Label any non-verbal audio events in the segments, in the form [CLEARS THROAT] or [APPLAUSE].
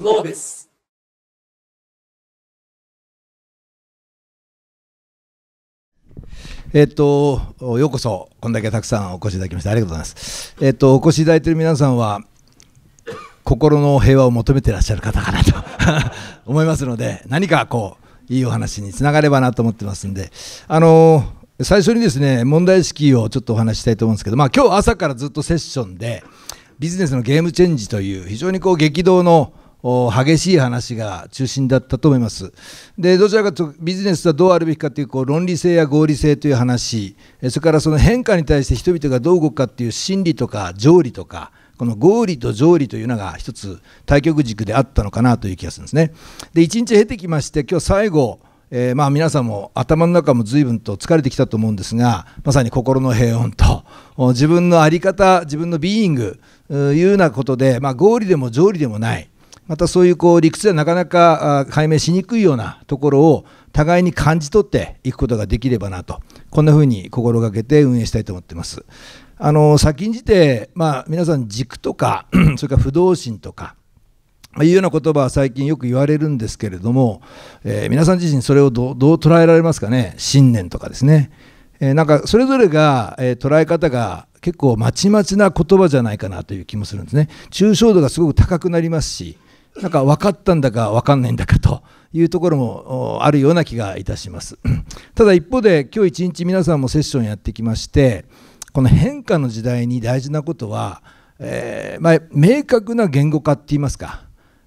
ゴーです。えっと、ようこそ、こんだけたくさんお越しいただきまして、ありがとうございます。えっと、お越しいただいている皆さんは、心の平和を求めてらっしゃる方かなと [LAUGHS] 思いますので、何かこう、いいお話につながればなと思ってますんで、あの最初にですね、問題意識をちょっとお話ししたいと思うんですけど、まあ、今日朝からずっとセッションで、ビジネスのゲームチェンジという、非常にこう、激動の、激しい話が中心だったと思います。でどちらかというとビジネスはどうあるべきかというこう論理性や合理性という話それからその変化に対して人々がどう動くかという心理とか条理とかこの合理と条理というのが一つ対局軸であったのかなという気がするんですね。で1日経てきまして今日最後えー、まあ皆さんも頭の中も随分と疲れてきたと思うんですがまさに心の平穏と自分の在り方自分のビーイングいうようなことで、まあ、合理でも条理でもないまたそういうこう理屈ではなかなか解明しにくいようなところを互いに感じ取っていくことができればなとこんなふうに心がけて運営したいと思っています。あの先んじて、まあ、皆さん軸とか [CLEARS THROAT] それから不動心とかいうような言葉は最近よく言われるんですけれども、えー、皆さん自身それをどう捉えられますかね信念とかですね、えー、なんかそれぞれが、えー、捉え方が結構まちまちな言葉じゃないかなという気もするんですね抽象度がすごく高くなりますしなんか分かったんだか分かんないんだかというところもあるような気がいたします。[CLEARS THROAT] ただ一方で今日一日皆さんもセッションやってきましてこの変化の時代に大事なことは、えー、まあ、明確な言語化って言いますか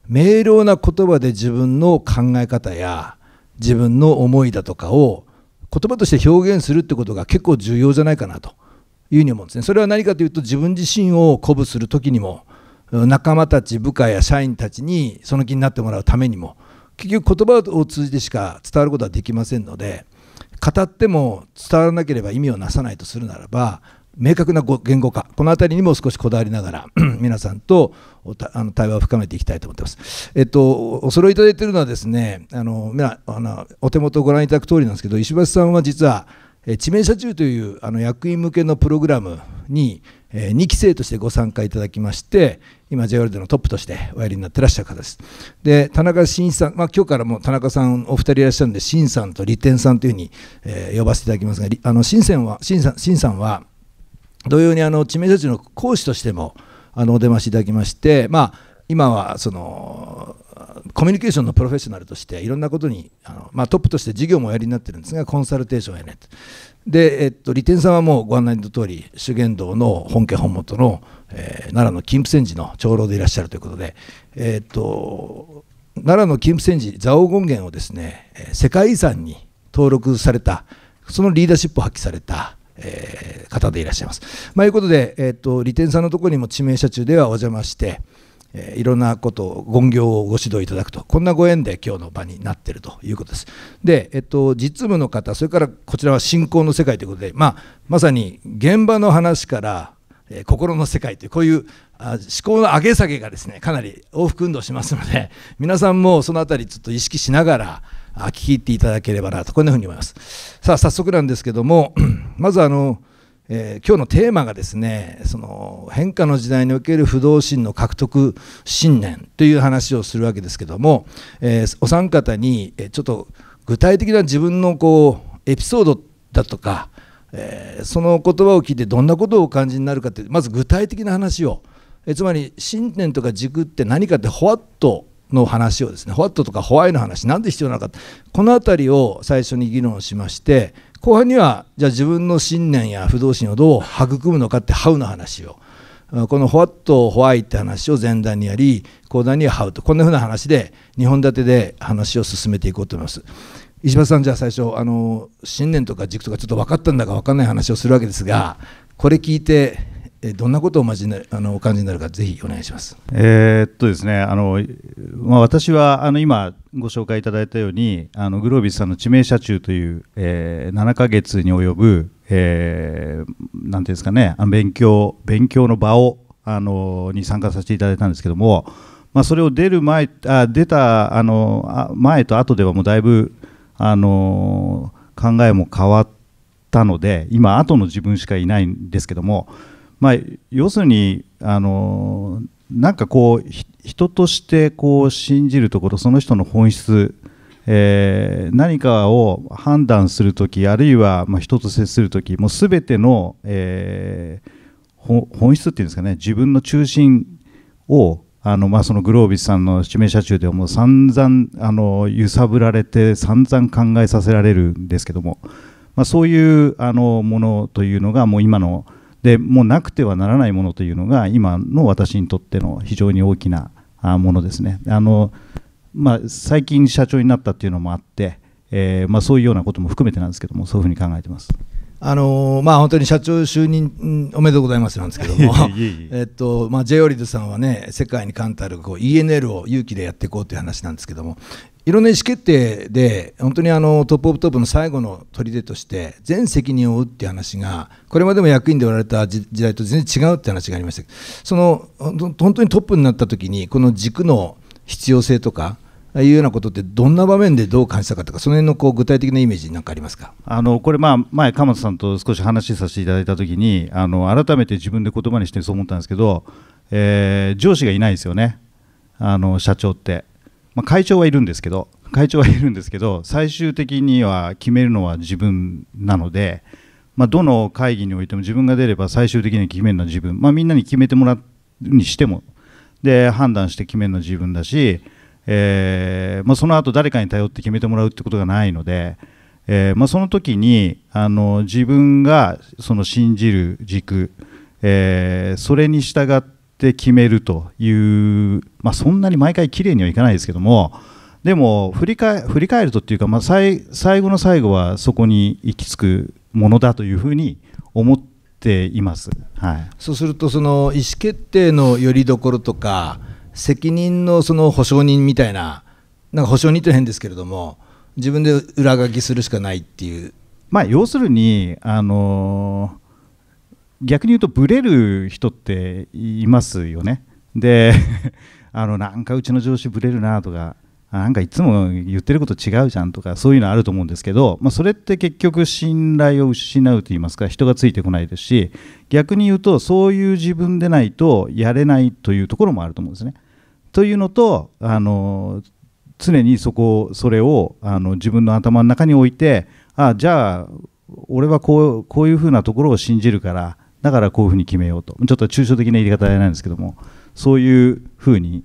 明瞭な言葉で自分の考え方や自分の思いだとかを言葉として表現するってことが結構重要じゃないかなというふうに思うんですね。それは何かというと自分自身を鼓舞する時にも仲間たち部下や社員たちにその気になってもらうためにも結局言葉を通じてしか伝わることはできませんので語っても伝わらなければ意味をなさないとするならば明確な言語化この辺りにも少しこだわりながら [CLEARS THROAT] 皆さんとあの対話を深めていきたいと思ってます。えっと、お揃いいただいているのはですねあのあのお手元をご覧いただく通りなんですけど石橋さんは実はえ知名社中というあの役員向けのプログラムに二2期生としてご参加いただきまして、今 JR でのトップとしておやりになってらっしゃる方です。で、田中伸さん、まあ今日からも田中さんお二人いらっしゃるんで、伸さんと利天さんというふうに、えー、呼ばせていただきますが、あの伸さんは、伸さん、伸さんは、同様にあの、地名社の講師としても、あの、お出ましいただきまして、まあ、今はそのコミュニケーションのプロフェッショナルとしていろんなことにあの、まあ、トップとして事業もおやりになってるんですがコンサルテーションやねで、えっと、利天さんはもうご案内の通り修験道の本家本元の、えー、奈良の金峰山寺の長老でいらっしゃるということで、えっと奈良の金峰山寺蔵王権現をですね世界遺産に登録されたそのリーダーシップを発揮された、えー、方でいらっしゃいます。まあ、いうことで、えー、っと利天さんのところにも致命者中ではお邪魔して。えー、いろんなことを言行をご指導いただくとこんなご縁で今日の場になっているということです。で、えっと、実務の方それからこちらは信仰の世界ということで、まあ、まさに現場の話から、えー、心の世界というこういう思考の上げ下げがですねかなり往復運動しますので皆さんもその辺りちょっと意識しながら聞き入っていただければなとこんなふうに思います。さあ早速なんですけども [CLEARS THROAT] まずあのえー、今日のテーマがですねその変化の時代における不動心の獲得信念という話をするわけですけども、えー、お三方にちょっと具体的な自分のこうエピソードだとか、えー、その言葉を聞いてどんなことをお感じになるかってまず具体的な話を、えつまり信念とか軸って何かってほわっとの話をですねホワットとかホワイの話何で必要なのかこの辺りを最初に議論しまして後半にはじゃあ自分の信念や不動心をどう育むのかってハウの話をこのホワットホワイって話を前段にやり後段にはハウとこんなふうな話で2本立てで話を進めていこうと思います。石破さんじゃあ最初あの信念とか軸とかちょっと分かったんだか分かんない話をするわけですがこれ聞いてどんなことをおまじなあのお感じになるか、ぜひお願いします。えー、っとですね、あのまあ、私はあの今、ご紹介いただいたように、あのグロービスさんの致命者中という、えー、7か月に及ぶ、えー、なんていうんですかね、あの勉強勉強の場をあのに参加させていただいたんですけども、まあ、それを出る前あ出たあのあ前と後ではもうだいぶあの考えも変わったので、今、後の自分しかいないんですけども。まあ、要するにあのなんかこう人としてこう信じるところその人の本質、えー、何かを判断するときあるいはま人と接するときもう全ての、えー、本質っていうんですかね自分の中心をあのまあそのグロービスさんの指名者中ではもう散々あの揺さぶられて散々考えさせられるんですけども、まあ、そういうあのものというのがもう今の。でもうなくてはならないものというのが今の私にとっての非常に大きなものですね。あのまあ、最近社長になったっていうのもあって、えー、まあ、そういうようなことも含めてなんですけどもそういうふうに考えてます。あのー、まあ、本当に社長就任おめでとうございますなんですけどもえっとまあ、J オリルさんはね世界に冠たるこう ENL を勇気でやっていこうという話なんですけどもいろんな意思決定で本当にあのトップオブトップの最後の砦として全責任を負うっていう話がこれまでも役員でおられた時代と全然違うって話がありましたその本当にトップになった時にこの軸の必要性とかいうようなことって、どんな場面でどう感じたかとか、その辺のこう具体的なイメージ、なんかありますかあのこれ、まあ、前、鎌田さんと少し話させていただいたときにあの、改めて自分で言葉にしてそう思ったんですけど、えー、上司がいないですよね、あの社長って。まあ、会長はいるんですけど、会長はいるんですけど、最終的には決めるのは自分なので、まあ、どの会議においても自分が出れば最終的に決めるのは自分、まあ、みんなに決めてもらうにしてもで判断して決めるのは自分だしえーまあ、その後誰かに頼って決めてもらうってことがないので、えーまあ、その時にあの自分がその信じる軸、えー、それに従って決めるという、まあ、そんなに毎回綺麗にはいかないですけどもでも振り返振り返るとっていうか、まあ、最最後の最後はそこに行き着くものだというふうに思っています、はい、そうするとその意思決定のよりどころとか責任のその保証人みたいななんか保証人って変ですけれども自分で裏書きするしかないっていう。まあ、要するに、あのー、逆に言うとブレる人っていますよね。で [LAUGHS] あのなんかうちの上司ブレるなとかなんかいつも言ってること違うじゃんとかそういうのあると思うんですけど、まあ、それって結局信頼を失うと言いますか人がついてこないですし逆に言うとそういう自分でないとやれないというところもあると思うんですねというのとあの常にそこそれをあの自分の頭の中に置いてあじゃあ俺はこうこういうふうなところを信じるからだからこういうふうに決めようとちょっと抽象的な言い方なんですけどもそういうふうに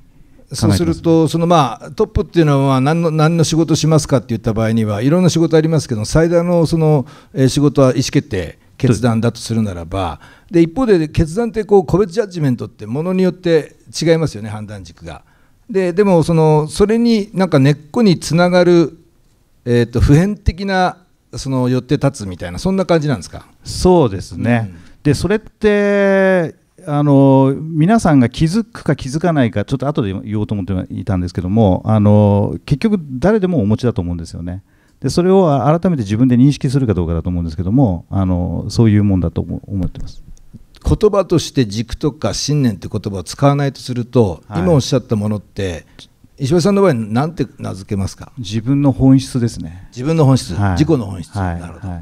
そうすると、そのまあ、トップっていうのは何の何の仕事しますかって言った場合には、いろんな仕事ありますけど、最大のその、え仕事は意思決定決断だとするならばで一方で決断ってこう個別ジャッジメントってものによって違いますよね判断軸が。ででもそのそれになんか根っこにつながる、えー、と普遍的なその寄って立つみたいなそんな感じなんですかそうですね、うん、でそれってあの皆さんが気づくか気づかないかちょっと後で言おうと思っていたんですけどもあの結局誰でもお持ちだと思うんですよね。でそれを改めて自分で認識するかどうかだと思うんですけどもあのそういうもんだと思ってます。言葉として軸とか信念って言葉を使わないとすると、はい、今おっしゃったものって石破さんの場合何て名付けますか自分の本質ですね自分の本質、はい、自己の本質、はい、なるほど、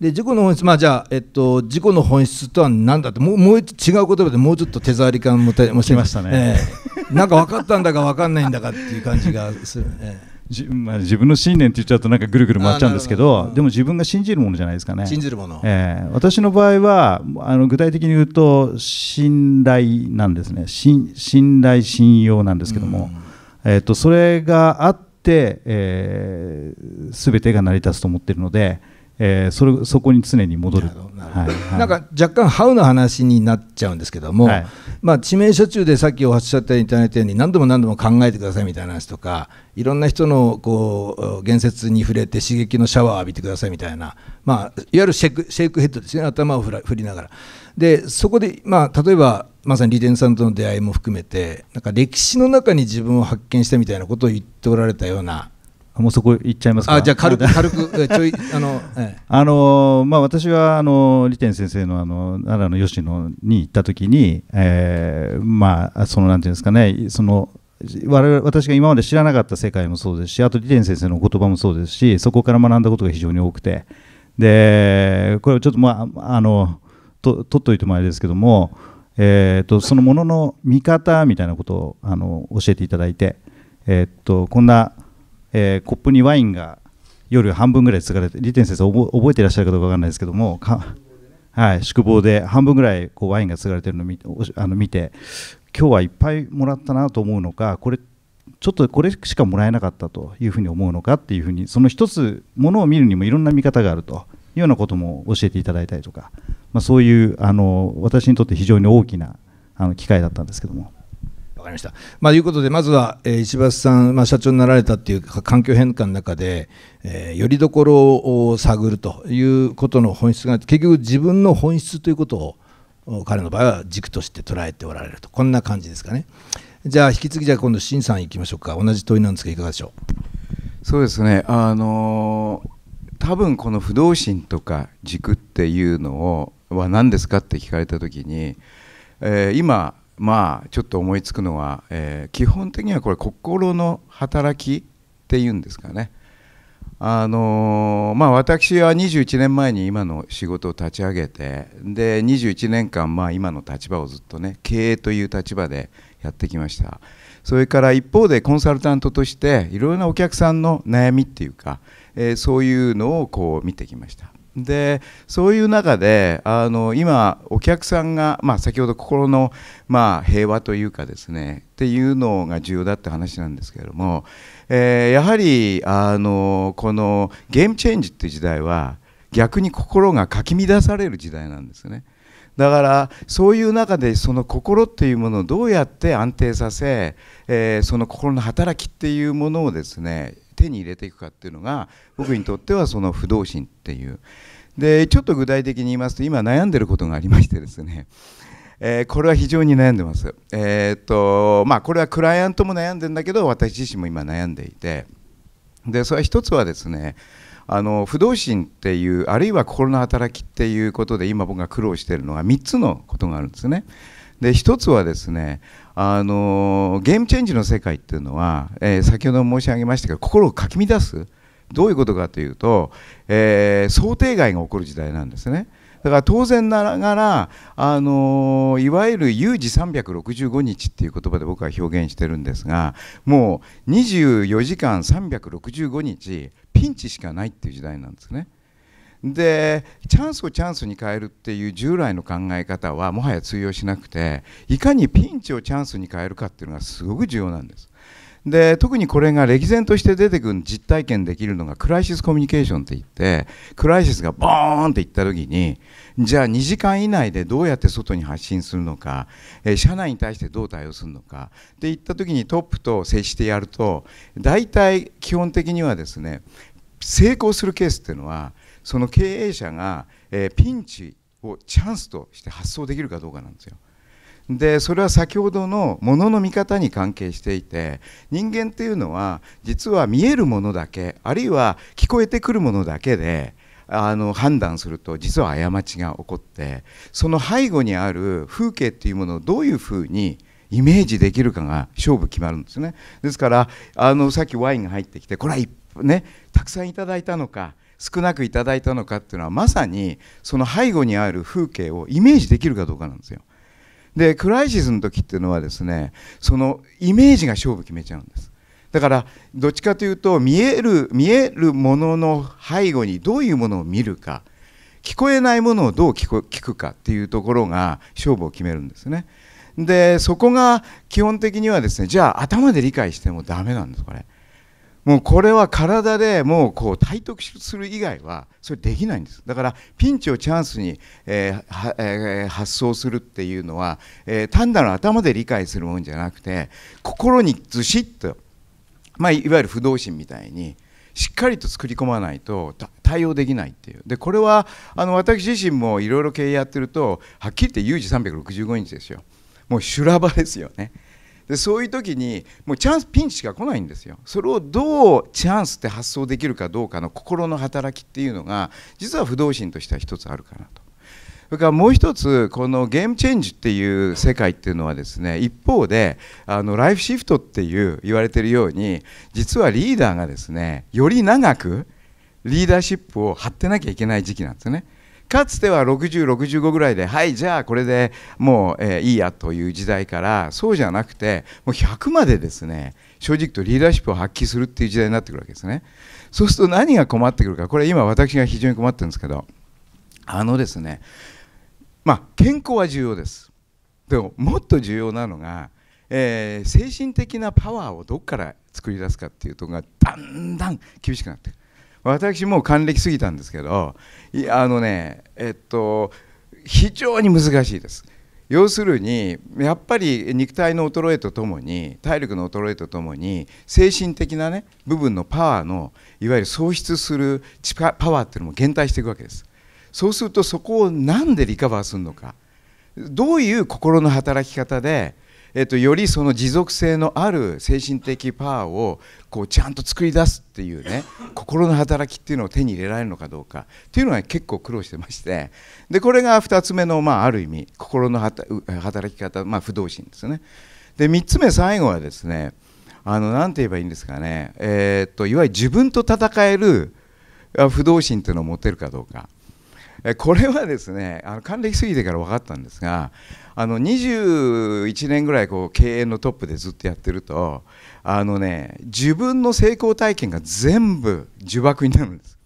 で自己の本質まあじゃあ、えっと、自己の本質とは何だってもうもう違う言葉でもうちょっと手触り感もたもしてましたね、えー、なんか分かったんだか分かんないんだかっていう感じがするねじまあ、自分の信念って言っちゃうとなんかぐるぐる回っちゃうんですけどでも自分が信じるものじゃないですかね信じるもの、えー、私の場合はあの具体的に言うと信頼なんですね信信頼信用なんですけども、えーと、それがあってすべ、えー、てが成り立つと思ってるので。えー、それそこに常に戻る。なんか若干、ハウの話になっちゃうんですけども、はい、まあ、致命処中でさっきおっしゃっていただいたように、何度も何度も考えてくださいみたいな話とか、いろんな人のこう言説に触れて、刺激のシャワーを浴びてくださいみたいな、まあ、いわゆるシェイクシェイクヘッドですね、頭を振りながら。でそこで、まあ、例えばまさにリデンさんとの出会いも含めてなんか歴史の中に自分を発見したみたいなことを言っておられたようなもうそこ行っちゃいますあじゃあ軽く軽くちょいあの、[LAUGHS] ええ、あのまあ私はあの李天先生のあの奈良の吉野に行った時に、えー、まあそのなんていうんですかねその我々私が今まで知らなかった世界もそうですしあと李天先生の言葉もそうですしそこから学んだことが非常に多くてでこれちょっとまああのと取っといてもあれですけども、えーと、そのものの見方みたいなことをあの教えていただいて、えーとこんなえー、コップにワインが夜半分ぐらい継がれて、テン先生覚、覚えていらっしゃるかどうかわからないですけども、はい、宿坊で半分ぐらいこうワインが継がれてるのを見あの見て今日はいっぱいもらったなと思うのかこれちょっとこれしかもらえなかったというふうに思うのかっていうふうにその一つものを見るにもいろんな見方があるというようなことも教えていただいたりとか、まあ、そういうあの私にとって非常に大きなあの機会だったんですけども。かりました。まあ、いうことで、まずは、えー、石橋さん、まあ、社長になられたっていう環境変化の中で、えー、よりどころを探るということの本質が、結局自分の本質ということを、彼の場合は軸として捉えておられると。こんな感じですかね。じゃあ、引き継ぎ、じゃあ今度、新さん行きましょうか。同じ問いなんですが、いかがでしょう。そうですね。あのー多分この不動心とか軸っていうのをは何ですかって聞かれた時に、えー、今まあちょっと思いつくのは、えー、基本的にはこれ心の働きっていうんですかね。あのー、まあ、私は21年前に今の仕事を立ち上げてで21年間、まあ、今の立場をずっとね経営という立場でやってきましたそれから一方でコンサルタントとしていろいろなお客さんの悩みっていうか、えー、そういうのをこう見てきましたでそういう中であの今お客さんが、まあ、先ほど心の、まあ、平和というかですねっていうのが重要だって話なんですけれども、えー、やはりあのこのゲームチェンジっていう時代は逆に心がかき乱される時代なんですね。だからそういう中でその心っていうものをどうやって安定させ、えー、その心の働きっていうものをですね手に入れていくかっていうのが僕にとってはその不動心っていうでちょっと具体的に言いますと今悩んでることがありましてですねえー、これは非常に悩んでます。えー、っとまあ、これはクライアントも悩んでるんだけど私自身も今悩んでいてでそれは一つはですねあの不動心っていうあるいは心の働きっていうことで今僕が苦労しているのは3つのことがあるんですね。で1つはですねあのゲームチェンジの世界っていうのは、えー、先ほど申し上げましたが心をかき乱すどういうことかというと、えー、想定外が起こる時代なんですね。だから当然ながら、あのいわゆる有事365日っていう言葉で僕は表現してるんですがもう24時間365日ピンチしかないっていう時代なんですね。でチャンスをチャンスに変えるっていう従来の考え方はもはや通用しなくていかにピンチをチャンスに変えるかっていうのがすごく重要なんです。で特にこれが歴然として出てくる実体験できるのがクライシスコミュニケーションっていってクライシスがボーンっていった時にじゃあ2時間以内でどうやって外に発信するのか、えー、社内に対してどう対応するのかっていった時にトップと接してやると大体基本的にはですね成功するケースっていうのはその経営者が、えー、ピンチをチャンスとして発想できるかどうかなんですよ。でそれは先ほどのものの見方に関係していて人間っていうのは実は見えるものだけあるいは聞こえてくるものだけであの判断すると実は過ちが起こってその背後にある風景っていうものをどういうふうにイメージできるかが勝負決まるんですねですからあのさっきワインが入ってきてこれはねたくさんいただいたのか少なくいただいたのかっていうのはまさにその背後にある風景をイメージできるかどうかなんですよ。でクライシスの時っていうのはですねそのイメージが勝負決めちゃうんです。だからどっちかというと見える見えるものの背後にどういうものを見るか聞こえないものをどう聞聞くかっていうところが勝負を決めるんですね。でそこが基本的にはですねじゃあ頭で理解してもダメなんですこれ。もうこれは体でもうこう体得する以外はそれできないんですだからピンチをチャンスに、えーえー、発想するっていうのは、えー、単なる頭で理解するもんじゃなくて心にずしっと、まあ、いわゆる不動心みたいにしっかりと作り込まないと対応できないっていうでこれはあの私自身もいろいろ経営やってるとはっきり言って有事365日ですよもう修羅場ですよね。でそういう時にもうチャンスピンチしか来ないんですよそれをどうチャンスって発想できるかどうかの心の働きっていうのが実は不動心としては一つあるかなとそれからもう一つこのゲームチェンジっていう世界っていうのはですね一方であのライフシフトっていう言われてるように実はリーダーがですねより長くリーダーシップを張ってなきゃいけない時期なんですね。かつては6065ぐらいではいじゃあこれでもう、えー、いいやという時代からそうじゃなくてもう100までですね正直とリーダーシップを発揮するっていう時代になってくるわけですねそうすると何が困ってくるかこれ今私が非常に困ってるんですけどあのですねまあ健康は重要ですでももっと重要なのがえー、精神的なパワーをどこから作り出すかっていうところがだんだん厳しくなってる私もう還暦過ぎたんですけどあのねえっと非常に難しいです。要するにやっぱり肉体の衰えとともに体力の衰えとともに精神的なね部分のパワーのいわゆる喪失するパワーっていうのも減退していくわけですそうするとそこを何でリカバーするのかどういう心の働き方でえっと、よりその持続性のある精神的パワーをこうちゃんと作り出すっていうね [LAUGHS] 心の働きっていうのを手に入れられるのかどうかっていうのは結構苦労してましてでこれが2つ目の、まあ、ある意味心の働き方、まあ、不動心ですね。で3つ目最後はですね何て言えばいいんですかね、えっといわゆる自分と戦える不動心っていうのを持てるかどうか。これはですねあの還暦過ぎてから分かったんですがあの21年ぐらいこう経営のトップでずっとやってるとあのね自分の成功体験が全部呪縛になるんです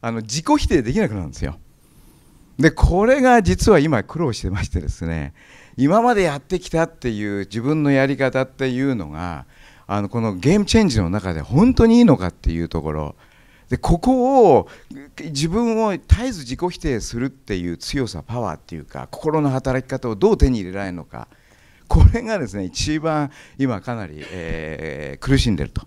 あの自己否定できなくなるんですよでこれが実は今苦労してましてですね今までやってきたっていう自分のやり方っていうのがあのこのゲームチェンジの中で本当にいいのかっていうところでここを自分を絶えず自己否定するっていう強さパワーっていうか心の働き方をどう手に入れられるのかこれがですね一番今かなり、えー、苦しんでると。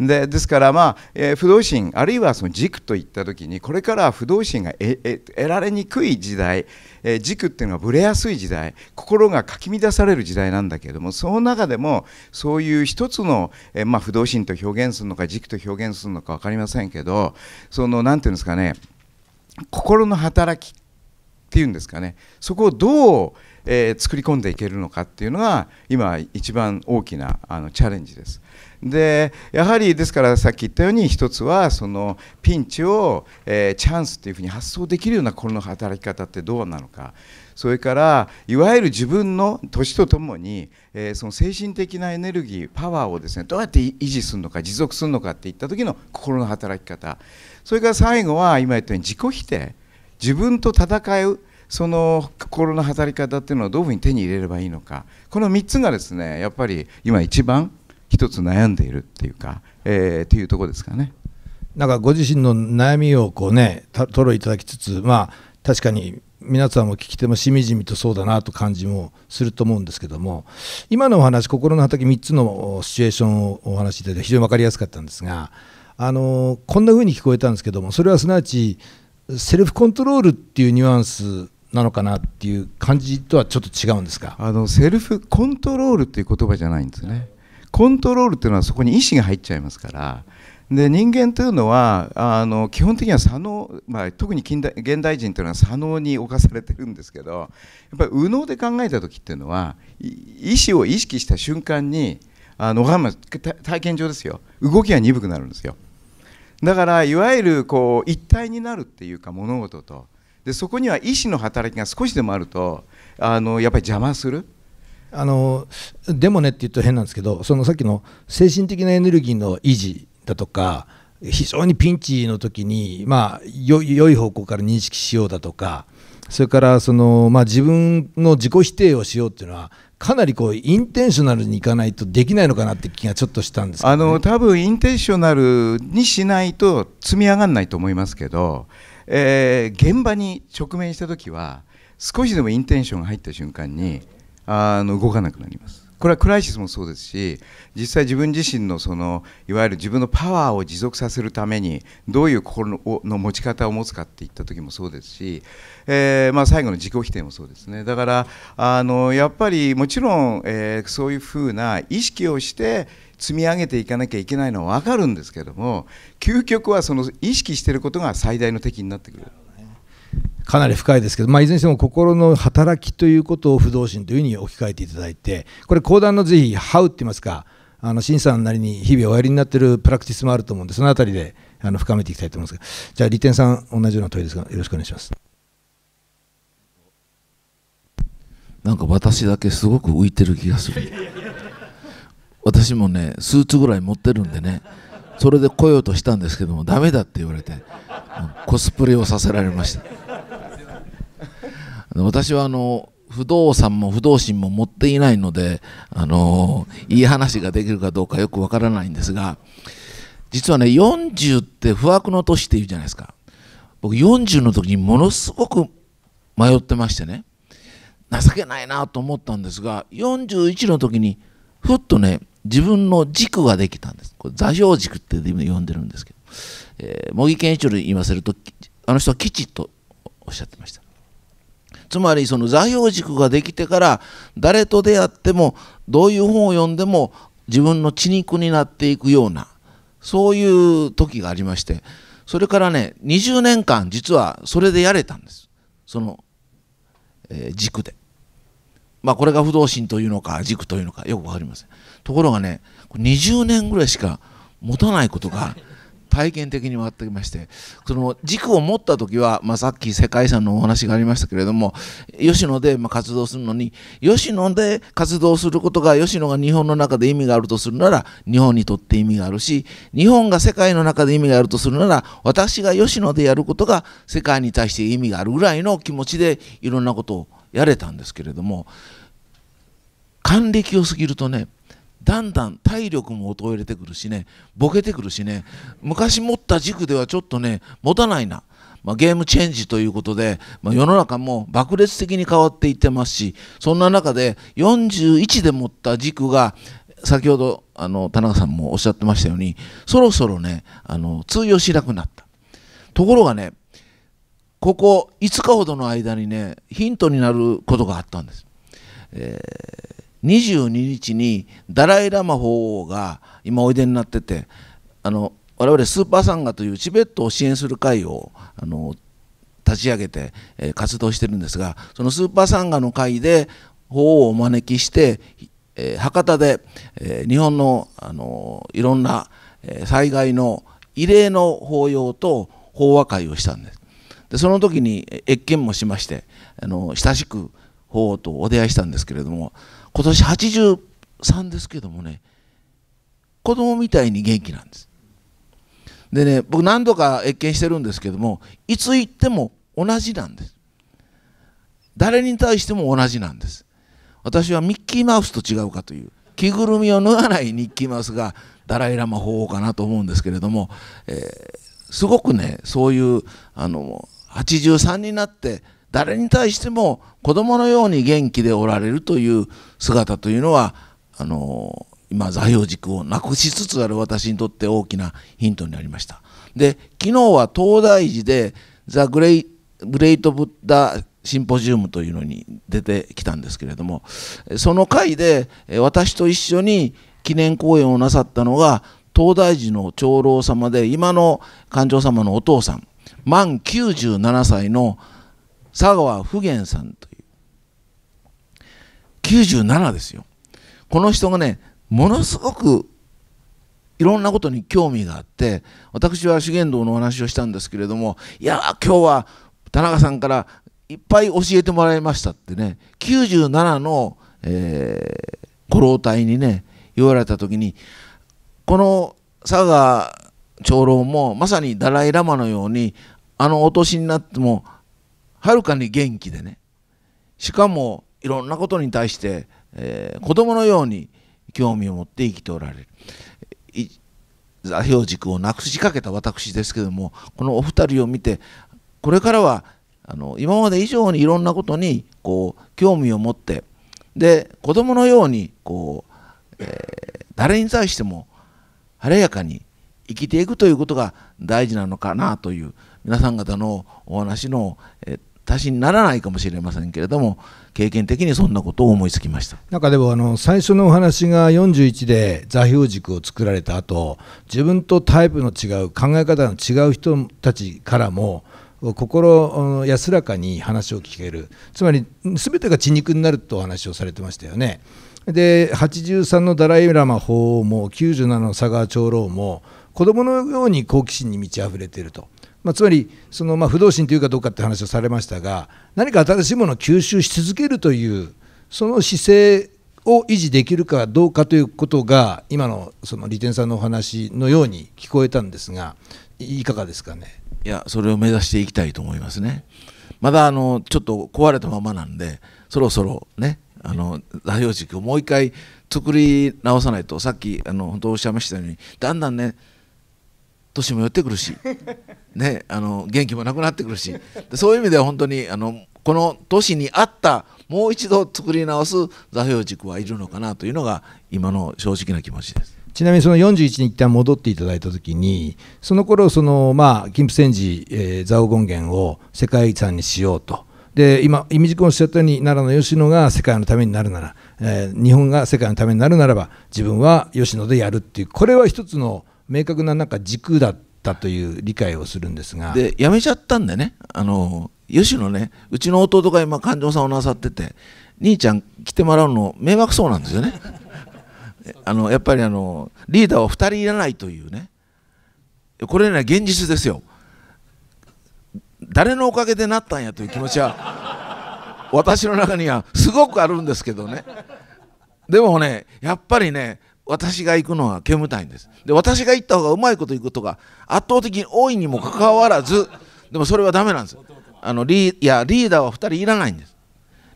でですから、まあえー、不動心あるいはその軸といった時にこれから不動心が得られにくい時代えー、軸っていうのはぶれやすい時代心がかき乱される時代なんだけれどもその中でもそういう一つの、えー、まあ、不動心と表現するのか軸と表現するのか分かりませんけどその何て言うんですかね心の働きっていうんですかねそこをどう、えー、作り込んでいけるのかっていうのが今一番大きなあのチャレンジです。でやはりですからさっき言ったように一つはそのピンチを、えー、チャンスというふうに発想できるようなこの働き方ってどうなのかそれからいわゆる自分の年とともに、えー、その精神的なエネルギーパワーをですねどうやって維持するのか持続するのかっていった時の心の働き方それから最後は今言ったように自己否定自分と戦うその心の働き方っていうのをどういうふうに手に入れればいいのかこの3つがですねやっぱり今一番一つ悩んでいるっていうか、えー、っていうとこですかね。なんかご自身の悩みをこうね吐露いただきつつまあ確かに皆さんも聞き手もしみじみとそうだなと感じもすると思うんですけども今のお話心の畑3つのシチュエーションをお話しいただいて非常に分かりやすかったんですがあのこんな風に聞こえたんですけどもそれはすなわちセルフコントロールっていうニュアンスなのかなっていう感じとはちょっと違うんですかあのセルフコントロールっていう言葉じゃないんですね。コントロールっていうのはそこに意思が入っちゃいますからで人間というのはあの基本的には左脳、まあ、特に近代現代人というのは左脳に侵されてるんですけどやっぱり右脳で考えた時っていうのは意思を意識した瞬間にあの体験上ですよ動きが鈍くなるんですよだからいわゆるこう一体になるっていうか物事とでそこには意思の働きが少しでもあるとあのやっぱり邪魔する。あのでもねって言うと変なんですけどそのさっきの精神的なエネルギーの維持だとか非常にピンチの時に、まあ、よい方向から認識しようだとかそれからその、まあ、自分の自己否定をしようっていうのはかなりこうインテンショナルにいかないとできないのかなって気がちょっとしたんです、ね、あの多分インテンショナルにしないと積み上がらないと思いますけど、えー、現場に直面した時は少しでもインテンションが入った瞬間に。あの動かなくなります。これはクライシスもそうですし実際自分自身のそのいわゆる自分のパワーを持続させるためにどういう心の持ち方を持つかっていった時もそうですし、えー、まあ、最後の自己否定もそうですねだからあのやっぱりもちろん、えー、そういうふうな意識をして積み上げていかなきゃいけないのは分かるんですけども究極はその意識してることが最大の敵になってくる。かなり深いですけど、まあ、いずれにしても心の働きということを不動心というふうに置き換えていただいてこれ講談のぜひ「ハウ」って言いますかあの新さんなりに日々おやりになってるプラクティスもあると思うんでその辺りであの深めていきたいと思いますがじゃあ利点さん同じような問いですがよろしくお願いします。なんか私だけすごく浮いてる気がする。私もね、スーツぐらい持ってるんでね。それで来ようとしたんですけどもダメだって言われてコスプレをさせられました私はあの不動産も不動心も持っていないのであのいい話ができるかどうかよくわからないんですが実はね40って不惑の年っていうじゃないですか僕40の時にものすごく迷ってましてね情けないなと思ったんですが41の時にふっとね自分の軸ができたんです。これ座標軸って呼んでるんですけど、えー、茂木健一郎に言わせると、あの人はきちっとおっしゃってました。つまりその座標軸ができてから誰と出会ってもどういう本を読んでも自分の血肉になっていくようなそういう時がありましてそれからね20年間実はそれでやれたんですその、えー、軸でまあ、これが不動心というのか軸というのかよく分かりませんところがね20年ぐらいしか持たないことが体験的に分かってきましてその軸を持った時は、まあ、さっき世界遺産のお話がありましたけれども吉野で活動するのに吉野で活動することが吉野が日本の中で意味があるとするなら日本にとって意味があるし日本が世界の中で意味があるとするなら私が吉野でやることが世界に対して意味があるぐらいの気持ちでいろんなことをやれたんですけれども還暦を過ぎるとねだんだん体力も衰えてくるしねボケてくるしね昔持った軸ではちょっとね持たないな、まあ、ゲームチェンジということで、まあ、世の中も爆裂的に変わっていってますしそんな中で41で持った軸が先ほどあの田中さんもおっしゃってましたようにそろそろねあの通用しなくなったところがねここ5日ほどの間にねヒントになることがあったんです、えー、22日にダライ・ラマ法王が今おいでになっててあの我々スーパーサンガというチベットを支援する会をあの立ち上げて、えー、活動してるんですがそのスーパーサンガの会で法王をお招きして、えー、博多で、えー、日本の、あのいろんな、災害の異例の法要と法話会をしたんです。でその時に謁見もしましてあの親しく法皇とお出会いしたんですけれども今年83ですけどもね子供みたいに元気なんです。でね僕何度か謁見してるんですけどもいつ行っても同じなんです。誰に対しても同じなんです。私はミッキーマウスと違うかという着ぐるみを脱がないミッキーマウスがダライ・ラマ法王かなと思うんですけれども、えー、すごくねそういうあの83になって誰に対しても子供のように元気でおられるという姿というのはあの今座標軸をなくしつつある私にとって大きなヒントになりました。で昨日は東大寺でザ・グレイグレイト・ブッダ・シンポジウムというのに出てきたんですけれどもその回で私と一緒に記念講演をなさったのが東大寺の長老様で今の館長様のお父さん満97歳の佐川普賢さんという97ですよこの人がねものすごくいろんなことに興味があって私は修験道のお話をしたんですけれどもいや今日は田中さんからいっぱい教えてもらいましたってね97の、えー、古老体にね言われた時にこの佐賀長老もまさにダライ・ラマのようにあのお年になってもはるかに元気でねしかもいろんなことに対して、えー、子供のように興味を持って生きておられる座標軸をなくしかけた私ですけどもこのお二人を見てこれからはあの今まで以上にいろんなことにこう興味を持ってで子供のようにこう、えー、誰に対しても晴れやかに生きていくということが大事なのかなという皆さん方のお話の、足しにならないかもしれませんけれども経験的にそんなことを思いつきましたなんかでもあの最初のお話が41で座標軸を作られた後自分とタイプの違う考え方の違う人たちからも心安らかに話を聞けるつまり全てが血肉になるとお話をされてましたよね。で83のダライ・ラマ法王も97の佐川長老も子供のように好奇心に満ち溢れていると。まあ、つまりそのまあ不動心というかどうかって話をされましたが何か新しいものを吸収し続けるというその姿勢を維持できるかどうかということが今のその利天さんのお話のように聞こえたんですがいかがですかねいやそれを目指していきたいと思いますね。まだあのちょっと壊れたままなんでそろそろねあの代表軸をもう一回作り直さないとさっきあの本当おっしゃいましたようにだんだんね年も寄ってくるし、[LAUGHS] ね、あの元気もなくなってくるしそういう意味では本当にあのこの年に合ったもう一度作り直す座標軸はいるのかなというのが今の正直な気持ちです。ちなみにその41に一旦戻っていただいた時にその頃そのまあ金プ山寺、え蔵王権現を世界遺産にしようとで今、イミジ君おっしゃったように奈良の吉野が世界のためになるなら、えー、日本が世界のためになるならば自分は吉野でやるっていうこれは一つの明確ななんか軸だったという理解をするんですがで辞めちゃったんでねあの吉野ねうちの弟が今勘定さんをなさってて兄ちゃん来てもらうの迷惑そうなんですよね [LAUGHS] あのやっぱりあのリーダーは2人いらないというねこれね現実ですよ誰のおかげでなったんやという気持ちは私の中にはすごくあるんですけどねでもねやっぱりね私が行くのは煙たいんですで私が行った方がうまいこといくことが圧倒的に多いにもかかわらずでもそれはダメなんですあのリいやリーダーは2人いらないんです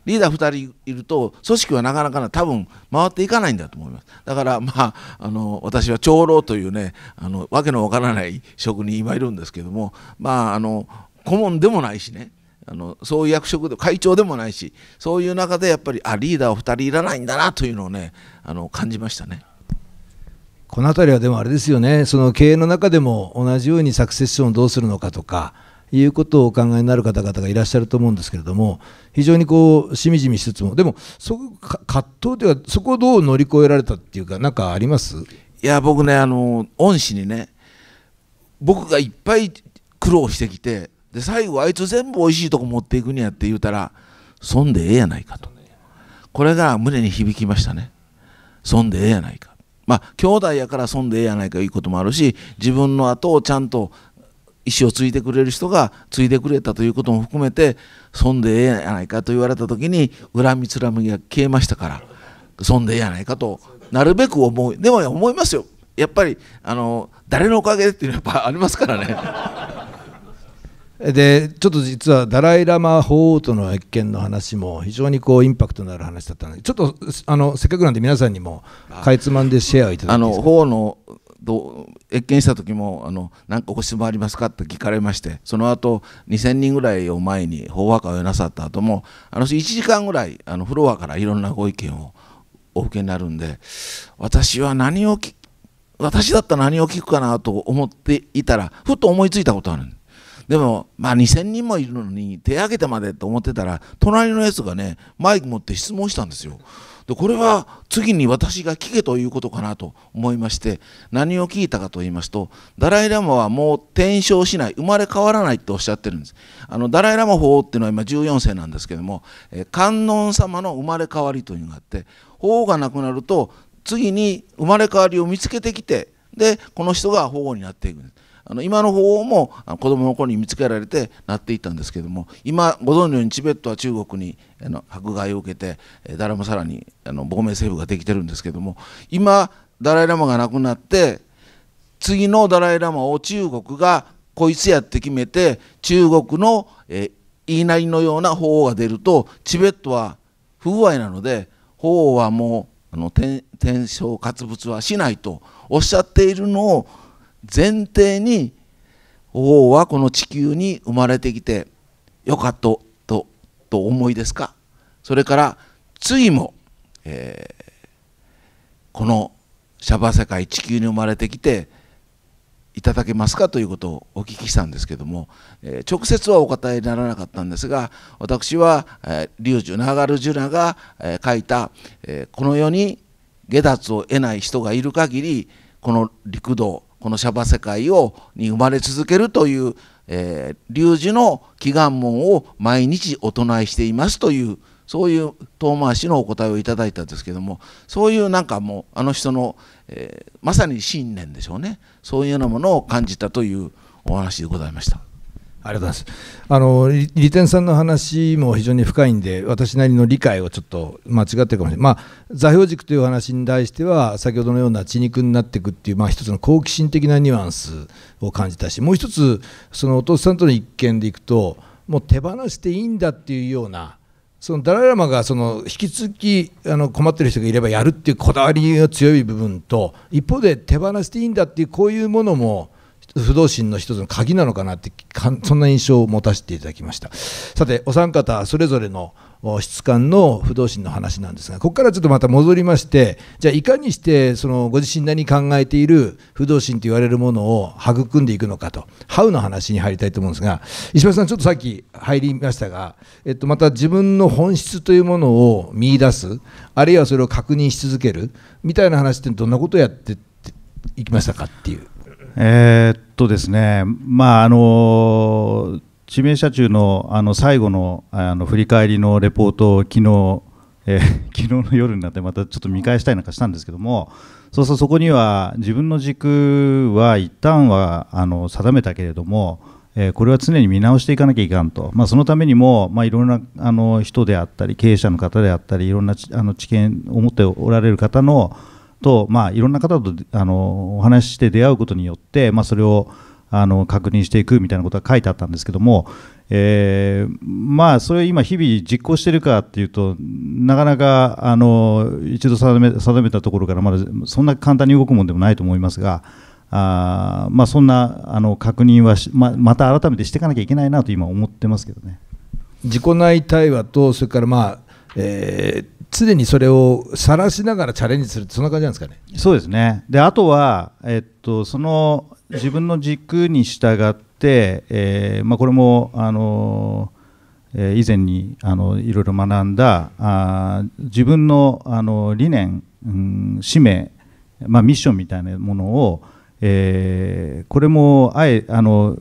リーダー2人いると組織はなかなか多分回っていかないんだと思いますだからまああの私は長老というねあのわけのわからない職人今いるんですけどもまああの顧問でもないしねあのそういう役職で会長でもないしそういう中でやっぱりあリーダーは2人いらないんだなというのをねあの感じましたね。この辺りはでもあれですよねその経営の中でも同じようにサクセッションをどうするのかとかいうことをお考えになる方々がいらっしゃると思うんですけれども非常にこうしみじみしつつもでもそ葛藤でいうかそこをどう乗り越えられたっていうかなんかありますいや僕ねあの恩師にね僕がいっぱい苦労してきてで最後あいつ全部おいしいとこ持っていくにやって言うたらそんでええやないかとこれが胸に響きましたねそんでええやないかまあ、兄弟やから損でええやないかいうこともあるし自分の後をちゃんと意思を継いでくれる人が継いでくれたということも含めて損でええやないかと言われた時に恨みつらみが消えましたから損でええやないかとなるべく思うでも思いますよやっぱりあの誰のおかげっていうのはやっぱありますからね。でちょっと実はダライ・ラマ法王との謁見の話も非常にこうインパクトのある話だったのでちょっとあのせっかくなんで皆さんにもかいつまんでシェアをいただきますの謁見した時も「あのなんかご質問ありますか?」って聞かれましてその後2,000人ぐらいを前に法話会をなさった後もあの1時間ぐらいあのフロアからいろんなご意見をお受けになるんで私は何を私だったら何を聞くかなと思っていたらふと思いついたことあるんです。でも、まあ、2000人もいるのに手挙げてまでと思ってたら隣のやつがねマイク持って質問したんですよ。でこれは次に私が聞けということかなと思いまして何を聞いたかと言いますとダライ・ラマはもう転生しない生まれ変わらないとおっしゃってるんですあのダライ・ラマ法王っていうのは今14世なんですけども、えー、観音様の生まれ変わりというのがあって法王が亡くなると次に生まれ変わりを見つけてきてでこの人が法王になっていくんですあの今の方も子供の頃に見つけられてなっていったんですけども今ご存知のようにチベットは中国にあの迫害を受けて誰もさらにあの亡命政府ができてるんですけども今ダライ・ラマが亡くなって次のダライ・ラマを中国がこいつやって決めて中国の、え言いなりのような法王が出るとチベットは不具合なので法王はもうあの天天正活物はしないとおっしゃっているのを前提に王はこの地球に生まれてきてよかったとと思いですかそれから次も、えー、このシャバ世界地球に生まれてきていただけますかということをお聞きしたんですけども、えー、直接はお答えにならなかったんですが私は、えー、リュウジュナガルジュナが、えー、書いた、えー、この世に下脱を得ない人がいる限りこの陸道このシャバ世界をに生まれ続けるという、えー、龍樹の祈願門を毎日お唱えしていますというそういう遠回しのお答えをいただいたんですけどもそういうなんかもうあの人の、えー、まさに信念でしょうねそういうようなものを感じたというお話でございました。ありがとうございます。あの利点さんの話も非常に深いんで、私なりの理解をちょっと間違ってるかもしれない、まあ、座標軸という話に対しては、先ほどのような血肉になっていくっていう、まあ、一つの好奇心的なニュアンスを感じたし、もう一つ、そのお父さんとの一見でいくと、もう手放していいんだっていうような。そのダライ・ラマがその引き続きあの困ってる人がいればやるっていうこだわりが強い部分と一方で手放していいんだっていうこういうものも不動心の一つの鍵なのかなってそんな印象を持たせていただきましたさてお三方それぞれの質感の不動心の話なんですがここからちょっとまた戻りましてじゃあいかにしてそのご自身なりに考えている不動心と言われるものを育んでいくのかと「ハウ」の話に入りたいと思うんですが石橋さんちょっとさっき入りましたが、えっと、また自分の本質というものを見いだすあるいはそれを確認し続けるみたいな話ってどんなことをやっていきましたかっていう。えー、っとですね、まああの地名社中のあの最後のあの振り返りのレポートを昨日、えー、[LAUGHS] 昨日の夜になってまたちょっと見返したりなんかしたんですけども、そうそうそこには自分の軸は一旦はあの定めたけれども、えー、これは常に見直していかなきゃいかんと、まあ、そのためにも、まあ、いろんなあの人であったり経営者の方であったりいろんなあの知見を持っておられる方のと、まあ、いろんな方とあのお話しして出会うことによって、まあ、それをあの確認していくみたいなことが書いてあったんですけども、えー、まあそれを今日々実行しているかというとなかなかあの一度定め定めたところからまだそんな簡単に動くもんでもないと思いますが。あまあ、そんなあの確認はままた改めてしていかなきゃいけないなと今思ってますけどね自己内対話とそれから、まあえー、常にそれを晒しながらチャレンジするそんな感じなんですかね。そうですねであとは、えっと、その自分の軸に従って、えーまあ、これも、あのえー、以前にあのいろいろ学んだあ自分のあの理念、うん、使命、まあ、ミッションみたいなものを、えー、これもあえあの